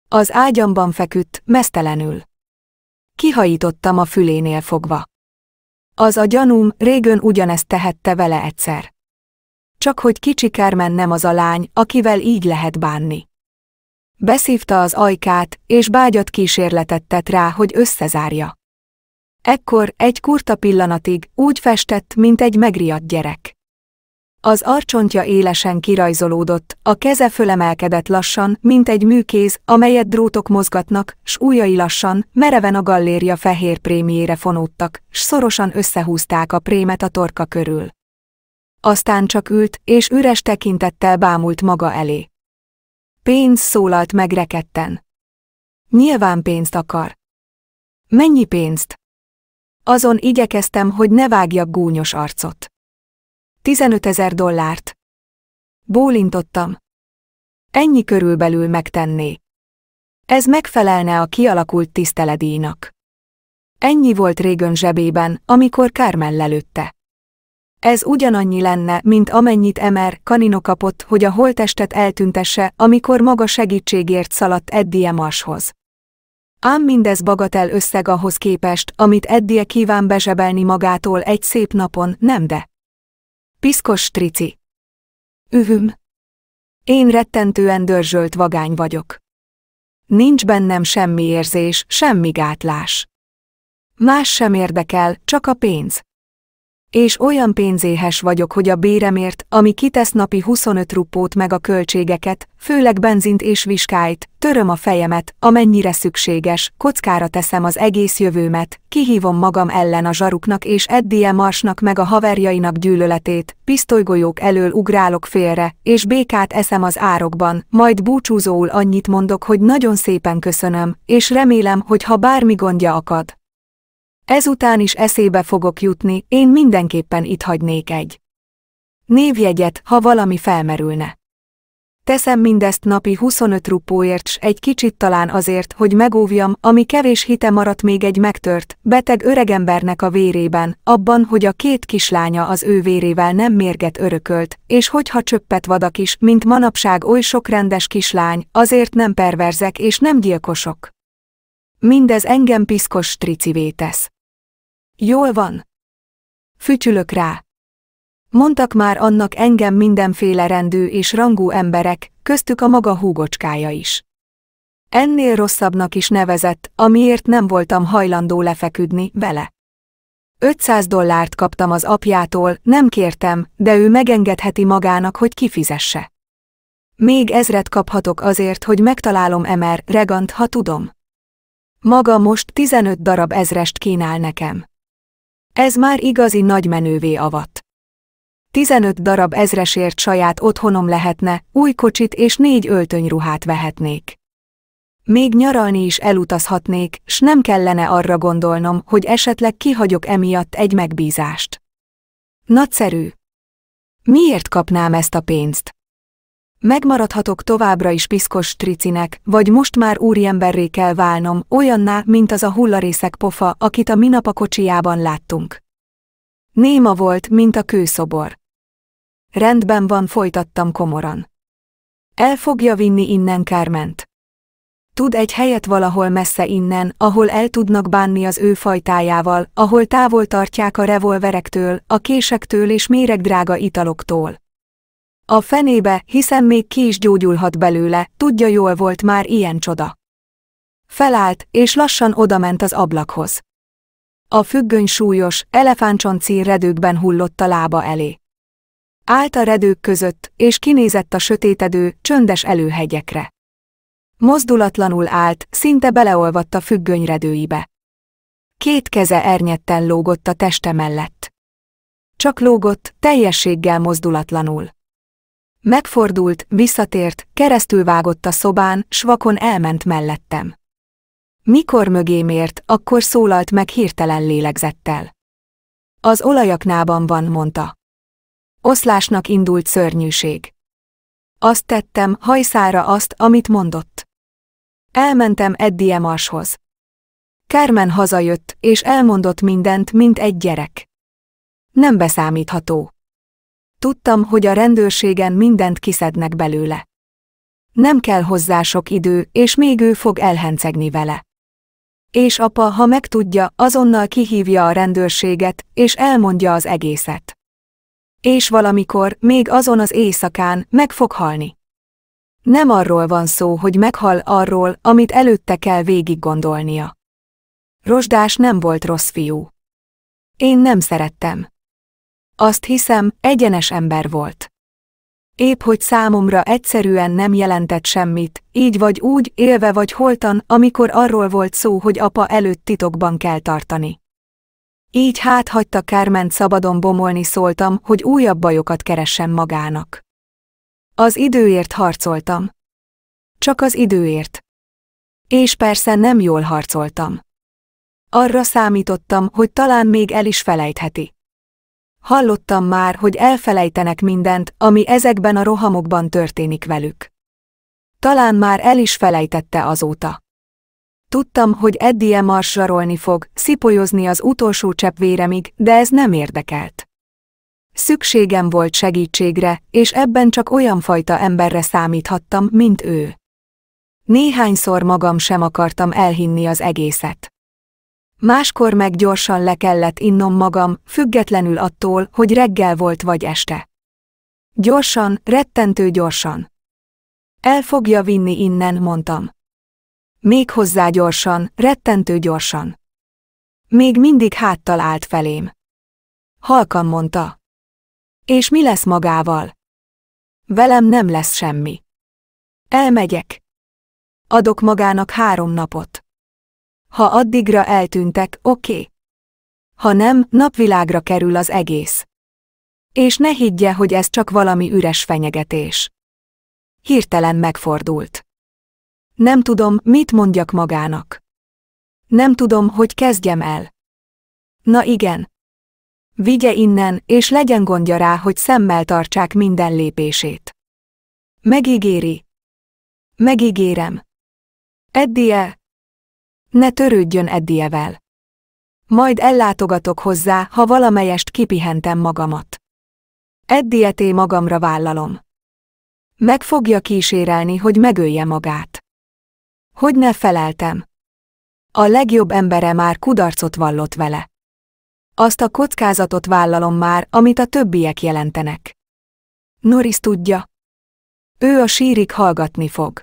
Az ágyamban feküdt, mesztelenül. Kihajítottam a fülénél fogva. Az a gyanúm régön ugyanezt tehette vele egyszer. Csak hogy kicsi Kármen nem az a lány, akivel így lehet bánni. Beszívta az ajkát, és bágyat kísérletet tett rá, hogy összezárja. Ekkor egy kurta pillanatig úgy festett, mint egy megriadt gyerek. Az arcsontja élesen kirajzolódott, a keze fölemelkedett lassan, mint egy műkéz, amelyet drótok mozgatnak, s ujjai lassan, mereven a galléria fehér prémiére fonódtak, s szorosan összehúzták a prémet a torka körül. Aztán csak ült, és üres tekintettel bámult maga elé. Pénz szólalt meg rekedten. Nyilván pénzt akar. Mennyi pénzt? Azon igyekeztem, hogy ne vágjak gúnyos arcot. Tizenöt ezer dollárt. Bólintottam. Ennyi körülbelül megtenné. Ez megfelelne a kialakult tiszteledíjnak. Ennyi volt régen zsebében, amikor Kármel lelőtte. Ez ugyanannyi lenne, mint amennyit Emer Kanino kapott, hogy a holtestet eltüntesse, amikor maga segítségért szaladt Eddie Marshoz. Ám mindez bagatel összeg ahhoz képest, amit Eddie kíván bezsebelni magától egy szép napon, nem de. Piszkos trici. Ühüm. Én rettentően dörzsölt vagány vagyok. Nincs bennem semmi érzés, semmi gátlás. Más sem érdekel, csak a pénz és olyan pénzéhes vagyok, hogy a béremért, ami kitesz napi 25 ruppót meg a költségeket, főleg benzint és viskáit, töröm a fejemet, amennyire szükséges, kockára teszem az egész jövőmet, kihívom magam ellen a zsaruknak és Eddie Marsnak meg a haverjainak gyűlöletét, pisztolygolyók elől ugrálok félre, és békát eszem az árokban, majd búcsúzóul annyit mondok, hogy nagyon szépen köszönöm, és remélem, hogy ha bármi gondja akad, Ezután is eszébe fogok jutni, én mindenképpen itt hagynék egy névjegyet, ha valami felmerülne. Teszem mindezt napi 25 rupóért s egy kicsit talán azért, hogy megóvjam, ami kevés hite maradt még egy megtört, beteg öregembernek a vérében, abban, hogy a két kislánya az ő vérével nem mérget örökölt, és hogyha csöppet vadak is, mint manapság oly sok rendes kislány, azért nem perverzek és nem gyilkosok. Mindez engem piszkos stricivé tesz. Jól van. Fücsülök rá. Mondtak már annak engem mindenféle rendű és rangú emberek, köztük a maga húgocskája is. Ennél rosszabbnak is nevezett, amiért nem voltam hajlandó lefeküdni vele. 500 dollárt kaptam az apjától, nem kértem, de ő megengedheti magának, hogy kifizesse. Még ezret kaphatok azért, hogy megtalálom Emer Regant, ha tudom. Maga most 15 darab ezrest kínál nekem. Ez már igazi nagy menővé avat. 15 darab ezresért saját otthonom lehetne, új kocsit és négy öltönyruhát vehetnék. Még nyaralni is elutazhatnék, s nem kellene arra gondolnom, hogy esetleg kihagyok emiatt egy megbízást. Nagyszerű. Miért kapnám ezt a pénzt? Megmaradhatok továbbra is piszkos tricinek, vagy most már úriemberré kell válnom, olyanná, mint az a hullarészek pofa, akit a minap a kocsiában láttunk. Néma volt, mint a kőszobor. Rendben van, folytattam komoran. El fogja vinni innen Kárment. Tud egy helyet valahol messze innen, ahol el tudnak bánni az ő fajtájával, ahol távol tartják a revolverektől, a késektől és méregdrága italoktól. A fenébe, hiszen még ki is gyógyulhat belőle, tudja jól volt már ilyen csoda. Felállt, és lassan odament az ablakhoz. A függöny súlyos, elefántcsoncín redőkben hullott a lába elé. Állt a redők között, és kinézett a sötétedő, csöndes előhegyekre. Mozdulatlanul állt, szinte beleolvadt a függöny redőibe. Két keze ernyetten lógott a teste mellett. Csak lógott, teljességgel mozdulatlanul. Megfordult, visszatért, vágott a szobán, s vakon elment mellettem. Mikor mögém ért, akkor szólalt meg hirtelen lélegzettel. Az olajaknában van, mondta. Oszlásnak indult szörnyűség. Azt tettem, hajszára azt, amit mondott. Elmentem Eddie Marshoz. Carmen hazajött, és elmondott mindent, mint egy gyerek. Nem beszámítható. Tudtam, hogy a rendőrségen mindent kiszednek belőle. Nem kell hozzá sok idő, és még ő fog elhencegni vele. És apa, ha megtudja, azonnal kihívja a rendőrséget, és elmondja az egészet. És valamikor, még azon az éjszakán, meg fog halni. Nem arról van szó, hogy meghal arról, amit előtte kell végig gondolnia. Rosdás nem volt rossz fiú. Én nem szerettem azt hiszem, egyenes ember volt. Épp hogy számomra egyszerűen nem jelentett semmit, így vagy úgy, élve vagy holtan, amikor arról volt szó, hogy apa előtt titokban kell tartani. Így hát hagyta Kárment szabadon bomolni szóltam, hogy újabb bajokat keressen magának. Az időért harcoltam. Csak az időért. És persze nem jól harcoltam. Arra számítottam, hogy talán még el is felejtheti. Hallottam már, hogy elfelejtenek mindent, ami ezekben a rohamokban történik velük. Talán már el is felejtette azóta. Tudtam, hogy Eddie marsarolni fog, szipolyozni az utolsó csepp véremig, de ez nem érdekelt. Szükségem volt segítségre, és ebben csak olyan fajta emberre számíthattam, mint ő. Néhányszor magam sem akartam elhinni az egészet. Máskor meg gyorsan le kellett innom magam, függetlenül attól, hogy reggel volt vagy este. Gyorsan, rettentő gyorsan. El fogja vinni innen, mondtam. Még hozzá gyorsan, rettentő gyorsan. Még mindig háttal állt felém. Halkan mondta. És mi lesz magával? Velem nem lesz semmi. Elmegyek. Adok magának három napot. Ha addigra eltűntek, oké. Okay. Ha nem, napvilágra kerül az egész. És ne higgye, hogy ez csak valami üres fenyegetés. Hirtelen megfordult. Nem tudom, mit mondjak magának. Nem tudom, hogy kezdjem el. Na igen. Vigye innen, és legyen gondja rá, hogy szemmel tartsák minden lépését. Megígéri. Megígérem. Eddie, ne törődjön Eddievel. Majd ellátogatok hozzá, ha valamelyest kipihentem magamat. Eddieté magamra vállalom. Meg fogja kísérelni, hogy megölje magát. Hogy ne feleltem. A legjobb embere már kudarcot vallott vele. Azt a kockázatot vállalom már, amit a többiek jelentenek. Norris tudja. Ő a sírig hallgatni fog.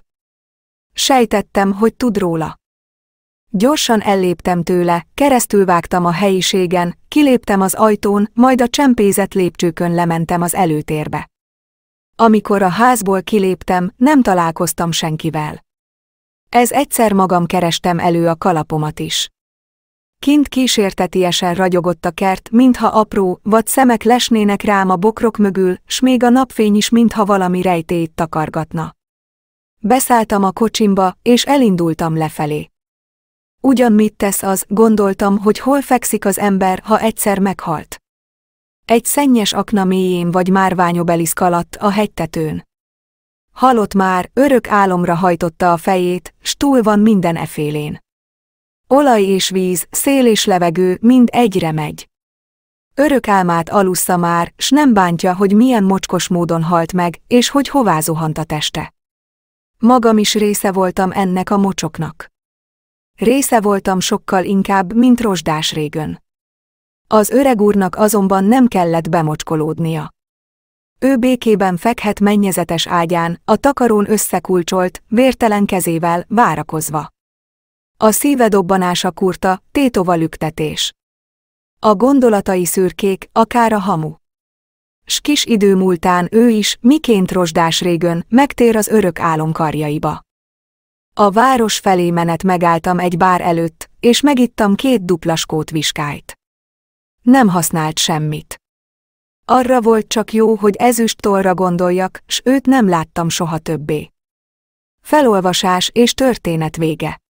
Sejtettem, hogy tud róla. Gyorsan elléptem tőle, keresztülvágtam a helyiségen, kiléptem az ajtón, majd a csempézett lépcsőkön lementem az előtérbe. Amikor a házból kiléptem, nem találkoztam senkivel. Ez egyszer magam kerestem elő a kalapomat is. Kint kísértetiesen ragyogott a kert, mintha apró, vagy szemek lesnének rám a bokrok mögül, s még a napfény is mintha valami rejtét takargatna. Beszálltam a kocsimba, és elindultam lefelé ugyan mit tesz az, gondoltam, hogy hol fekszik az ember, ha egyszer meghalt. Egy szennyes akna mélyén vagy márványobeliszk alatt a hegytetőn. Halott már, örök álomra hajtotta a fejét, stúl van minden efélén. Olaj és víz, szél és levegő mind egyre megy. Örök álmát alussza már, s nem bántja, hogy milyen mocskos módon halt meg, és hogy hová zuhant a teste. Magam is része voltam ennek a mocsoknak. Része voltam sokkal inkább, mint rozsdás régön. Az öreg úrnak azonban nem kellett bemocskolódnia. Ő békében fekhet mennyezetes ágyán, a takarón összekulcsolt, vértelen kezével, várakozva. A szíve dobbanása kurta, tétova lüktetés. A gondolatai szürkék, akár a hamu. S kis idő múltán ő is, miként rozsdás régön, megtér az örök álom karjaiba. A város felé menet megálltam egy bár előtt, és megittam két duplaskót viskájt. Nem használt semmit. Arra volt csak jó, hogy tolra gondoljak, s őt nem láttam soha többé. Felolvasás és történet vége.